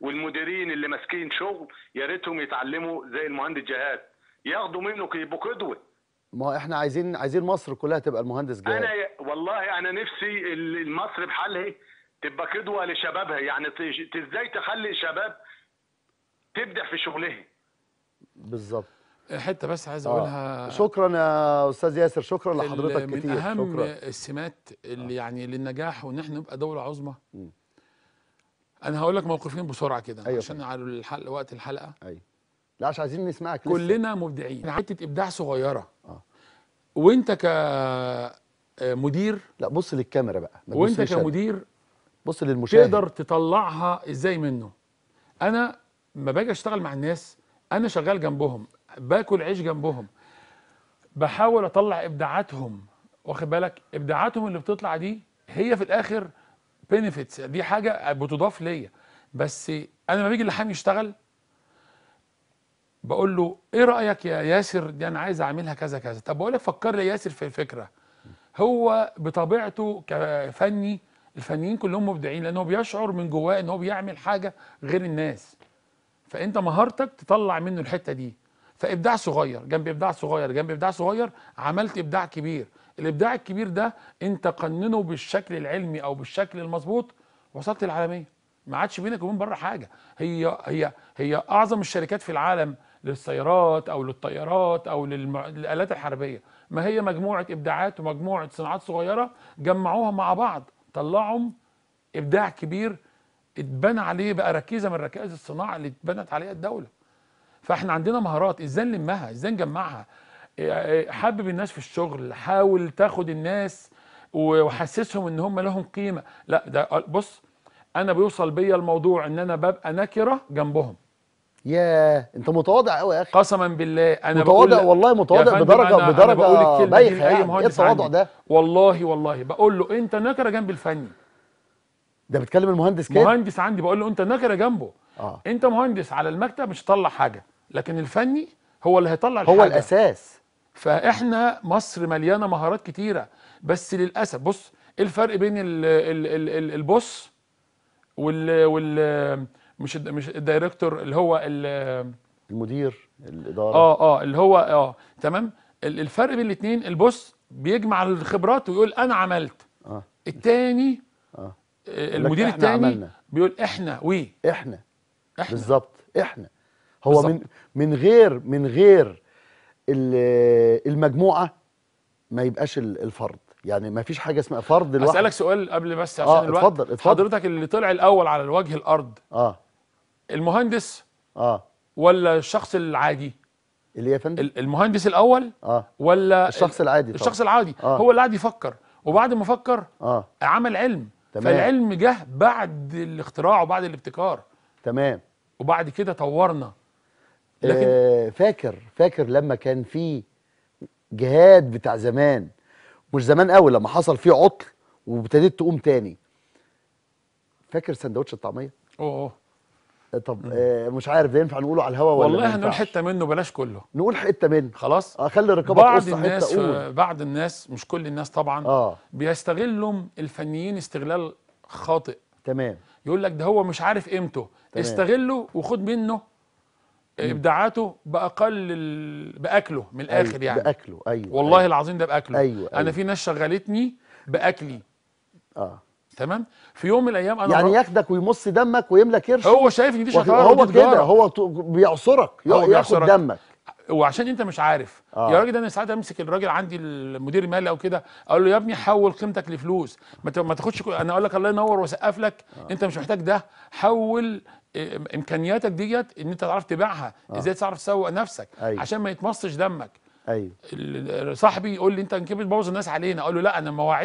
والمديرين اللي ماسكين شغل يا ريتهم يتعلموا زي المهندس جهاد ياخدوا منه يبقوا قدوه ما احنا عايزين عايزين مصر كلها تبقى المهندس جهاد انا والله انا نفسي مصر بحالها إيه، تبقى قدوه لشبابها يعني ازاي تخلي الشباب تبدع في شغلها بالظبط حته بس عايز آه. اقولها آه. شكرا يا استاذ ياسر شكرا لحضرتك من كتير من اهم شكرا. السمات اللي آه. يعني للنجاح وان احنا نبقى دوله عظمى انا هقول لك موقفين بسرعه كده أيوة عشان على الحل وقت الحلقه ايوه لا عشان عايزين نسمعك لسه. كلنا مبدعين يعني حته ابداع صغيره اه وانت كمدير لا بص للكاميرا بقى وانت كمدير بص للمشاهد تقدر تطلعها ازاي منه انا ما باجي اشتغل مع الناس انا شغال جنبهم باكل عيش جنبهم بحاول اطلع ابداعاتهم واخد بالك ابداعاتهم اللي بتطلع دي هي في الاخر بينفيتس دي حاجه بتضاف ليا بس انا لما بيجي اللحام يشتغل بقول له ايه رايك يا ياسر دي انا عايز اعملها كذا كذا طب بقول لك فكر لي ياسر في الفكره هو بطبيعته كفني الفنيين كلهم مبدعين لانه بيشعر من جواه ان هو بيعمل حاجه غير الناس فانت مهارتك تطلع منه الحته دي فابداع صغير جنب ابداع صغير جنب ابداع صغير عملت ابداع كبير الابداع الكبير ده انت قننه بالشكل العلمي او بالشكل المظبوط وصلت للعالميه ما عادش بينك وبين بره حاجه هي هي هي اعظم الشركات في العالم للسيارات او للطيارات او للالات الحربيه ما هي مجموعه ابداعات ومجموعه صناعات صغيره جمعوها مع بعض طلعوا ابداع كبير اتبنى عليه بقى ركيزه من ركائز الصناعه اللي اتبنت عليها الدوله فاحنا عندنا مهارات ازاي نلمها ازاي نجمعها إيه، إيه، حبب الناس في الشغل حاول تاخد الناس وحسسهم ان هم لهم قيمه لا ده بص انا بيوصل بيا الموضوع ان انا ببقى نكره جنبهم ياه انت متواضع قوي يا اخي قسما بالله انا متواضع والله متواضع بدرجه أنا بدرجه أنا بقول الكلمه بايخه يعني اي مهندس التواضع ده والله والله بقول له انت نكره جنب الفني ده بتكلم المهندس كده مهندس عندي بقول له انت نكره جنبه آه. انت مهندس على المكتب مش هتطلع حاجه لكن الفني هو اللي هيطلع الحاجة. هو الاساس فاحنا مصر مليانه مهارات كتيره بس للاسف بص ايه الفرق بين ال ال ال الـ البص وال وال مش مش الدايركتور اللي هو ال المدير الاداره اه اه اللي هو اه تمام الفرق بين الاثنين البص بيجمع الخبرات ويقول انا عملت آه. التاني آه. آه، المدير التاني بيقول احنا وي احنا احنا بالظبط احنا هو بالزبط. من من غير من غير المجموعه ما يبقاش الفرد يعني ما فيش حاجه اسمها فرد الواحد اسالك سؤال قبل بس آه، عشان آه الوقت اتفضل اتفضل حضرتك اللي طلع الاول على وجه الارض اه المهندس اه ولا الشخص العادي اللي يا فندم المهندس الاول اه ولا الشخص العادي طبعا. الشخص العادي آه. هو اللي قاعد يفكر وبعد ما فكر آه. عمل علم تمام. فالعلم جه بعد الاختراع وبعد الابتكار تمام وبعد كده طورنا لكن آه فاكر فاكر لما كان في جهاد بتاع زمان مش زمان قوي لما حصل فيه عطل وابتديت تقوم تاني فاكر سندوتش الطعميه اوه آه، طب آه مش عارف ده ينفع نقوله على الهوا ولا والله هنقول حته منه بلاش كله نقول حته منه خلاص اخلي آه، الرقابه بعض الناس حتة آه، بعض الناس مش كل الناس طبعا آه. بيستغلوا الفنيين استغلال خاطئ تمام يقول لك ده هو مش عارف قيمته استغله وخد منه ابداعاته باقل ال... باكله من أيوة، الاخر أيوة يعني باكله ايوه, أيوة. والله أيوة العظيم ده باكله أيوة, أيوة. انا أيوة في ناس شغلتني باكلي اه تمام في يوم من الايام انا يعني ياخدك ويمص دمك ويملى كرش هو شايف ان دي شطاره هو كده هو بيعصرك هو بيعصرك دمك وعشان انت مش عارف آه. يا راجل ده انا ساعات امسك الراجل عندي المدير المالي او كده اقول له يا ابني حول قيمتك لفلوس ما تاخدش انا اقول لك الله ينور واسقف لك آه. انت مش محتاج ده حول امكانياتك ديت ان انت تعرف تبيعها آه. ازاي تعرف تسوق نفسك أيوه. عشان ما يتمصش دمك ايوه صاحبي يقول لي انت كيف بتبوظ الناس علينا اقول له لا انا لما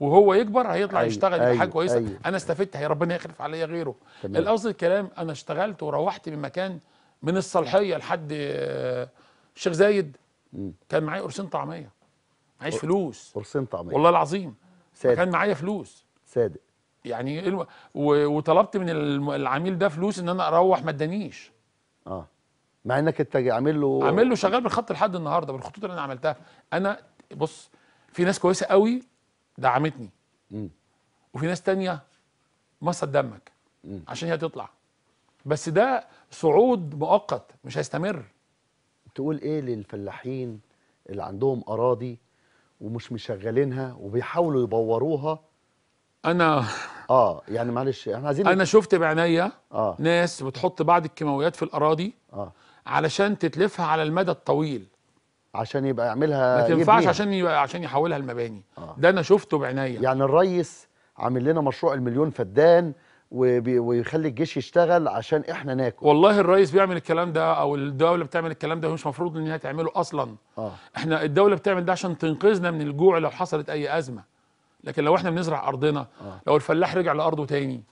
وهو يكبر هيطلع أيوه. يشتغل أيوه. حاجه كويسه أيوه. انا استفدت هي ربنا يخلف عليا غيره القصد الكلام انا اشتغلت وروحت من مكان من الصالحيه لحد الشيخ زايد م. كان معايا قرصين طعميه معيش فلوس قرصين طعميه والله العظيم صادق. كان معايا فلوس صادق يعني إيه و... وطلبت من العميل ده فلوس ان انا اروح ما ادانيش اه مع انك انت عامل له عامل له شغال بالخط لحد النهارده بالخطوط اللي انا عملتها انا بص في ناس كويسه قوي دعمتني م. وفي ناس تانية مصت دمك م. عشان هي تطلع بس ده صعود مؤقت مش هيستمر تقول ايه للفلاحين اللي عندهم اراضي ومش مشغلينها وبيحاولوا يبوروها انا اه يعني معلش احنا عايزين انا شفت بعينيا آه. ناس بتحط بعض الكيماويات في الاراضي آه. علشان تتلفها على المدى الطويل عشان يبقى يعملها ما تنفعش عشان يبقى عشان يحولها المباني آه. ده انا شفته بعينيا يعني الريس عامل لنا مشروع المليون فدان ويخلي الجيش يشتغل عشان احنا ناكل والله الرئيس بيعمل الكلام ده او الدوله بتعمل الكلام ده مش مفروض ان هي تعمله اصلا آه. احنا الدوله بتعمل ده عشان تنقذنا من الجوع لو حصلت اي ازمه لكن لو احنا بنزرع ارضنا آه. لو الفلاح رجع لارضه تاني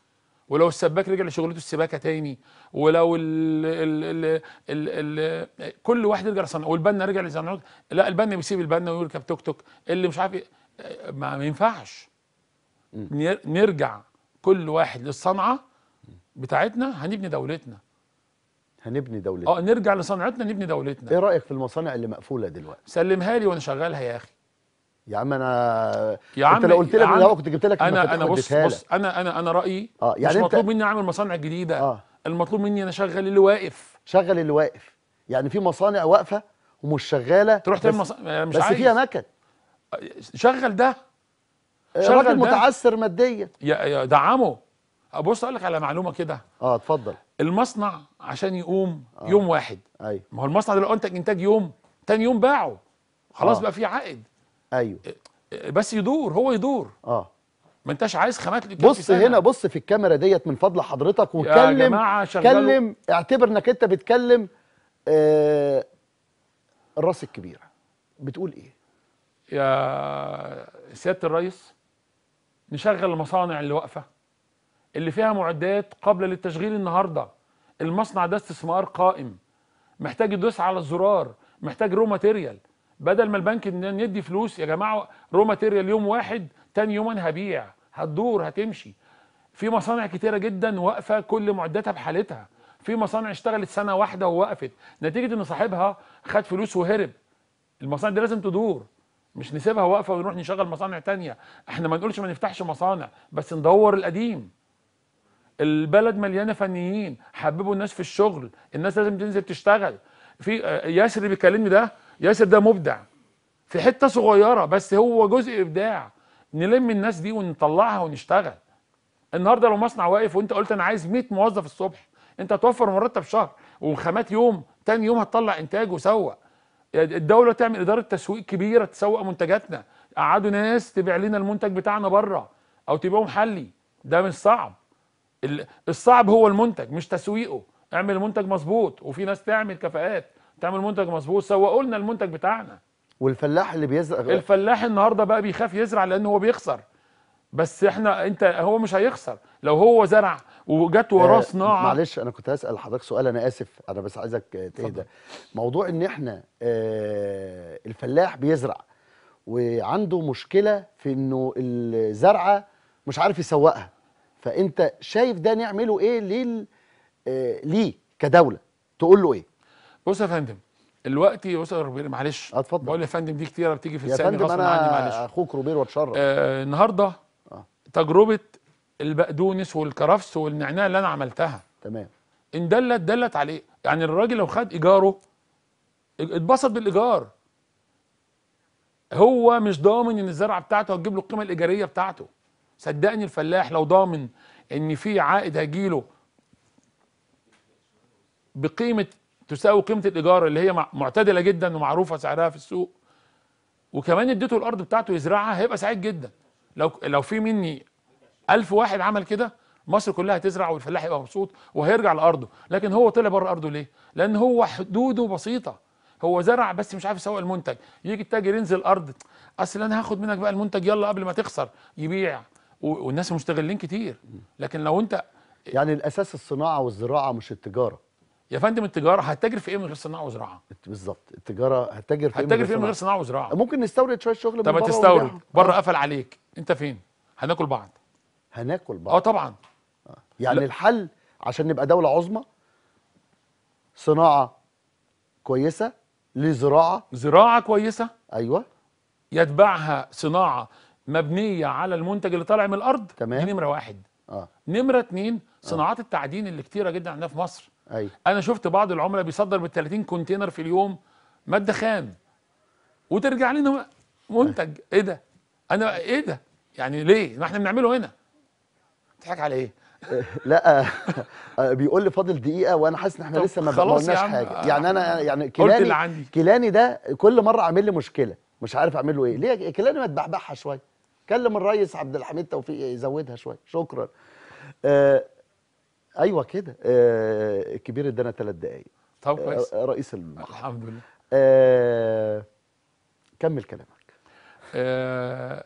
ولو السباك رجع لشغلته السباكه تاني ولو ال ال ال الـ الـ كل واحد يرجع لصنع والبنا رجع لصنعته لا البنا بيسيب البنا ويركب توك توك اللي مش عارف إيه ما ينفعش نرجع كل واحد للصنعه بتاعتنا هنبني دولتنا هنبني دولتنا اه نرجع لصنعتنا نبني دولتنا ايه رايك في المصانع اللي مقفوله دلوقتي سلمها لي وانا شغالها يا اخي يا عم انا يا عم انت لو قلت لك لو كنت جبت لك انا انا بص بص انا انا انا رايي آه يعني مش انت... مطلوب مني اعمل مصانع جديده آه المطلوب مني انا اشغل اللي واقف شغل اللي واقف يعني في مصانع واقفه ومش شغاله تروح تعمل مصانع يعني مش بس عايز بس فيها مكن شغل ده آه، شغل راجل متعثر ماديا دعمه بص اقول لك على معلومه كده اه اتفضل المصنع عشان يقوم آه. يوم واحد ايوه ما هو المصنع ده لو انتج انتاج يوم تاني يوم باعه خلاص آه. بقى في عائد ايوه إيه، إيه، بس يدور هو يدور اه ما انتش عايز خامات بص هنا بص في الكاميرا ديت من فضل حضرتك وكلم كلم اعتبر انك انت بتكلم آه الراس الكبيره بتقول ايه يا سياده الرئيس نشغل المصانع اللي واقفه اللي فيها معدات قابله للتشغيل النهارده المصنع ده استثمار قائم محتاج يدوس على الزرار محتاج رو ماتيريال بدل ما البنك ان يدي فلوس يا جماعه رو ماتيريال يوم واحد تاني يوم انا هبيع هتدور هتمشي في مصانع كتيره جدا واقفه كل معداتها بحالتها في مصانع اشتغلت سنه واحده ووقفت نتيجه ان صاحبها خد فلوس وهرب المصانع دي لازم تدور مش نسيبها واقفه ونروح نشغل مصانع تانية احنا ما نقولش ما نفتحش مصانع بس ندور القديم البلد مليانه فنيين حببوا الناس في الشغل الناس لازم تنزل تشتغل في آه، ياسر اللي بيكلمني ده ياسر ده مبدع في حته صغيره بس هو جزء ابداع نلم الناس دي ونطلعها ونشتغل النهارده لو مصنع واقف وانت قلت انا عايز 100 موظف الصبح انت هتوفر مرتب شهر وخامات يوم تاني يوم هتطلع انتاج وسوق الدوله تعمل اداره تسويق كبيره تسوق منتجاتنا قعدوا ناس تبيع لنا المنتج بتاعنا بره او تبيعه محلي ده مش صعب الصعب هو المنتج مش تسويقه اعمل المنتج مظبوط وفي ناس تعمل كفاءات تعمل منتج مظبوط سوقوا لنا المنتج بتاعنا والفلاح اللي بيزرع الفلاح النهارده بقى بيخاف يزرع لان هو بيخسر بس احنا انت هو مش هيخسر لو هو زرع وجت وراه آه، صناعه معلش انا كنت هسال حضرتك سؤال انا اسف انا بس عايزك تهدى موضوع ان احنا آه الفلاح بيزرع وعنده مشكله في انه الزرعه مش عارف يسوقها فانت شايف ده نعمله ايه ليه آه ليه كدوله تقول له ايه بص يا فندم الوقت يوصل روبير معلش اتفضل بقول يا فندم دي كتيره بتيجي في السنه غصب عني معلش يا اخوك روبير واتشرف آه النهارده آه. تجربه البقدونس والكرفس والنعناع اللي انا عملتها تمام ان دلت دلت عليه يعني الراجل لو خد ايجاره اتبسط بالايجار هو مش ضامن ان الزرعه بتاعته هتجيب له القيمه الايجاريه بتاعته صدقني الفلاح لو ضامن ان في عائد هيجيله بقيمه تساوي قيمه الايجار اللي هي معتدله جدا ومعروفه سعرها في السوق وكمان اديته الارض بتاعته يزرعها هيبقى سعيد جدا لو لو في مني ألف واحد عمل كده مصر كلها هتزرع والفلاح يبقى مبسوط وهيرجع لارضه لكن هو طلع بره ارضه ليه لان هو حدوده بسيطه هو زرع بس مش عارف يسوق المنتج يجي التاجر ينزل ارض اصل انا هاخد منك بقى المنتج يلا قبل ما تخسر يبيع والناس مشتغلين كتير لكن لو انت يعني الاساس الصناعه والزراعه مش التجاره يا فندم التجاره هتتاجر في ايه من غير صناعه وزراعه بالظبط التجاره هتتاجر في ايه هتتاجر في ايه من غير صناعه وزراعه ممكن نستورد شويه شغل طب ما طب تستورد بره آه. قفل عليك انت فين هناكل بعض هناكل بعض اه طبعا آه. يعني لا. الحل عشان نبقى دوله عظمى صناعه كويسه لزراعه زراعه كويسه ايوه يتبعها صناعه مبنيه على المنتج اللي طالع من الارض تمام دي نمره واحد اه نمره اتنين آه. صناعات آه. التعدين اللي كتيره جدا عندنا في مصر ايوه انا شفت بعض العملاء بيصدر بال 30 كونتينر في اليوم ماده خام وترجع لنا منتج ايه ده انا ايه ده يعني ليه ما احنا بنعمله هنا بتضحك على ايه <laughs> لا آه، بيقول لي فاضل دقيقه وانا حاسس ان احنا لسه ما بنعملش حاجه يعني انا آه، يعني كيلاني كيلاني ده كل مره عامل لي مشكله مش عارف اعمل له ايه ليه كيلاني ما تبعبعها شويه كلم الريس عبد الحميد توفيق يزودها شويه شكرا آه ايوه كده آه الكبير ادانا ثلاث دقائق طب آه، كويس آه رئيس المحكمة الحمد لله آه كمل كلامك آه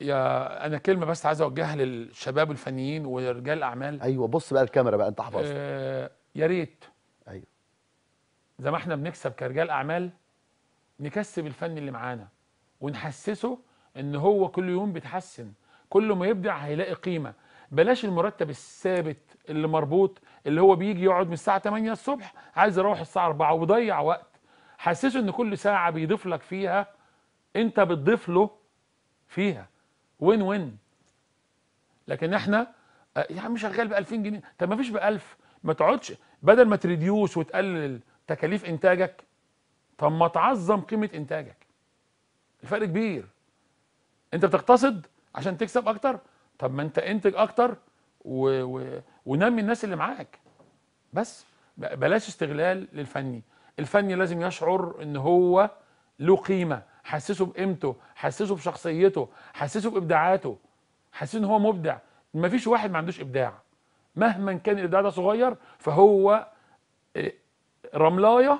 يا انا كلمه بس عايز اوجهها للشباب الفنيين ورجال الاعمال ايوه بص بقى الكاميرا بقى انت حافظها آه يا ريت ايوه زي ما احنا بنكسب كرجال اعمال نكسب الفن اللي معانا ونحسسه ان هو كل يوم بيتحسن كل ما يبدع هيلاقي قيمه بلاش المرتب الثابت اللي مربوط اللي هو بيجي يقعد من الساعه 8 الصبح عايز يروح الساعه 4 وبيضيع وقت حسسه ان كل ساعه بيضيف لك فيها انت بتضيف له فيها وين وين لكن احنا آه، يا عم شغال ب 2000 جنيه طب ما فيش ب 1000 ما تقعدش بدل ما تريديوس وتقلل تكاليف انتاجك طب ما تعظم قيمه انتاجك الفرق كبير انت بتقتصد عشان تكسب اكتر طب ما انت انتج اكتر و... و... ونمي الناس اللي معاك بس بلاش استغلال للفني الفني لازم يشعر ان هو له قيمه حسسه بقيمته حسسه بشخصيته حسسه بابداعاته حسسه ان هو مبدع مفيش واحد ما عندوش ابداع مهما كان الابداع ده صغير فهو آه، رملايه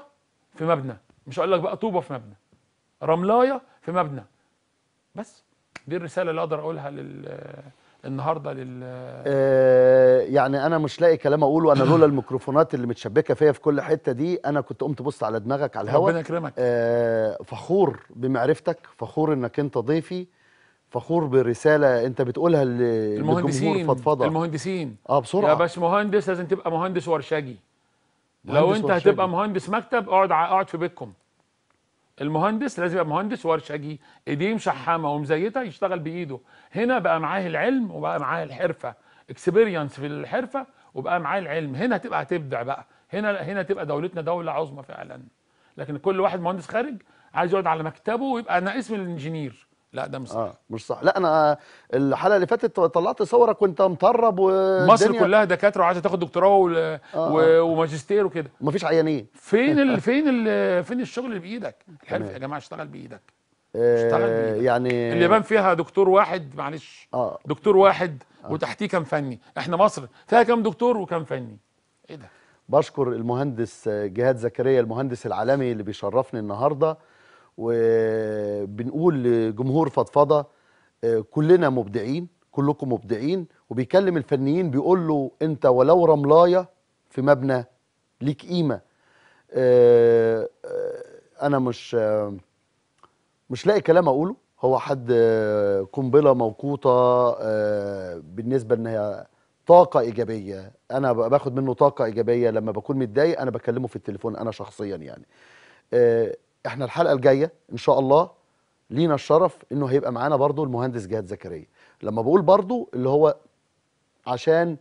في مبنى مش هقول لك بقى طوبه في مبنى رملايه في مبنى بس دي الرساله اللي اقدر اقولها لل النهارده لل آه، يعني انا مش لاقي كلام اقوله انا لولا الميكروفونات اللي متشبكه فيا في كل حته دي انا كنت قمت بص على دماغك على الهواء ربنا يكرمك آه، فخور بمعرفتك فخور انك انت ضيفي فخور برساله انت بتقولها للمهندسين فضفضه المهندسين اه بسرعه يا باشمهندس لازم تبقى مهندس ورشجي لو انت ورشاجي. هتبقى مهندس مكتب اقعد اقعد في بيتكم المهندس لازم يبقى مهندس ورشجي ايديه مشحمه ومزيته يشتغل بايده هنا بقى معاه العلم وبقى معاه الحرفه اكسبيرينس في الحرفه وبقى معاه العلم هنا تبقى هتبدع بقى هنا هنا تبقى دولتنا دوله عظمى فعلا لكن كل واحد مهندس خارج عايز يقعد على مكتبه ويبقى انا اسم الانجينير لا ده مش صح آه مش صح لا انا الحلقه اللي فاتت طلعت صورك وانت مطرب مصر كلها دكاتره وعايزه تاخد دكتوراه و... آه،, آه و... وماجستير وكده مفيش عيانين فين ال... <laughs> فين ال... فين الشغل اللي بايدك الحلف يا جماعه اشتغل بايدك آه، اشتغل بايدك يعني اللي بان فيها دكتور واحد معلش آه. دكتور واحد آه. وتحتيه كام فني احنا مصر فيها كام دكتور وكام فني ايه ده بشكر المهندس جهاد زكريا المهندس العالمي اللي بيشرفني النهارده وبنقول لجمهور فضفضه آه، كلنا مبدعين كلكم مبدعين وبيكلم الفنيين بيقول له انت ولو رملايه في مبنى ليك قيمه آه، آه، انا مش مش لاقي كلام اقوله هو حد قنبله موقوته بالنسبه ان هي طاقه ايجابيه انا باخد منه طاقه ايجابيه لما بكون متضايق انا بكلمه في التليفون انا شخصيا يعني احنا الحلقه الجايه ان شاء الله لينا الشرف انه هيبقى معانا برضو المهندس جهاد زكريا لما بقول برضو اللي هو عشان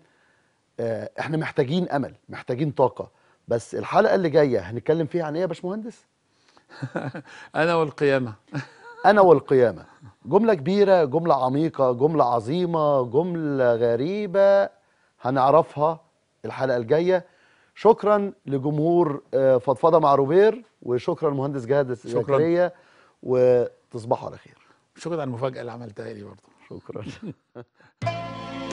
آه، احنا محتاجين امل محتاجين طاقه بس الحلقه اللي جايه هنتكلم فيها عن ايه يا باشمهندس <laughs> انا والقيامه <laughs> انا والقيامه جمله كبيره جمله عميقه جمله عظيمه جمله غريبه هنعرفها الحلقه الجايه شكرا لجمهور آه، فضفضه مع روبير وشكرا مهندس جهاد زكريا وتصبحوا على خير شكرا على المفاجاه اللي عملتها لي برضه شكرا <laughs>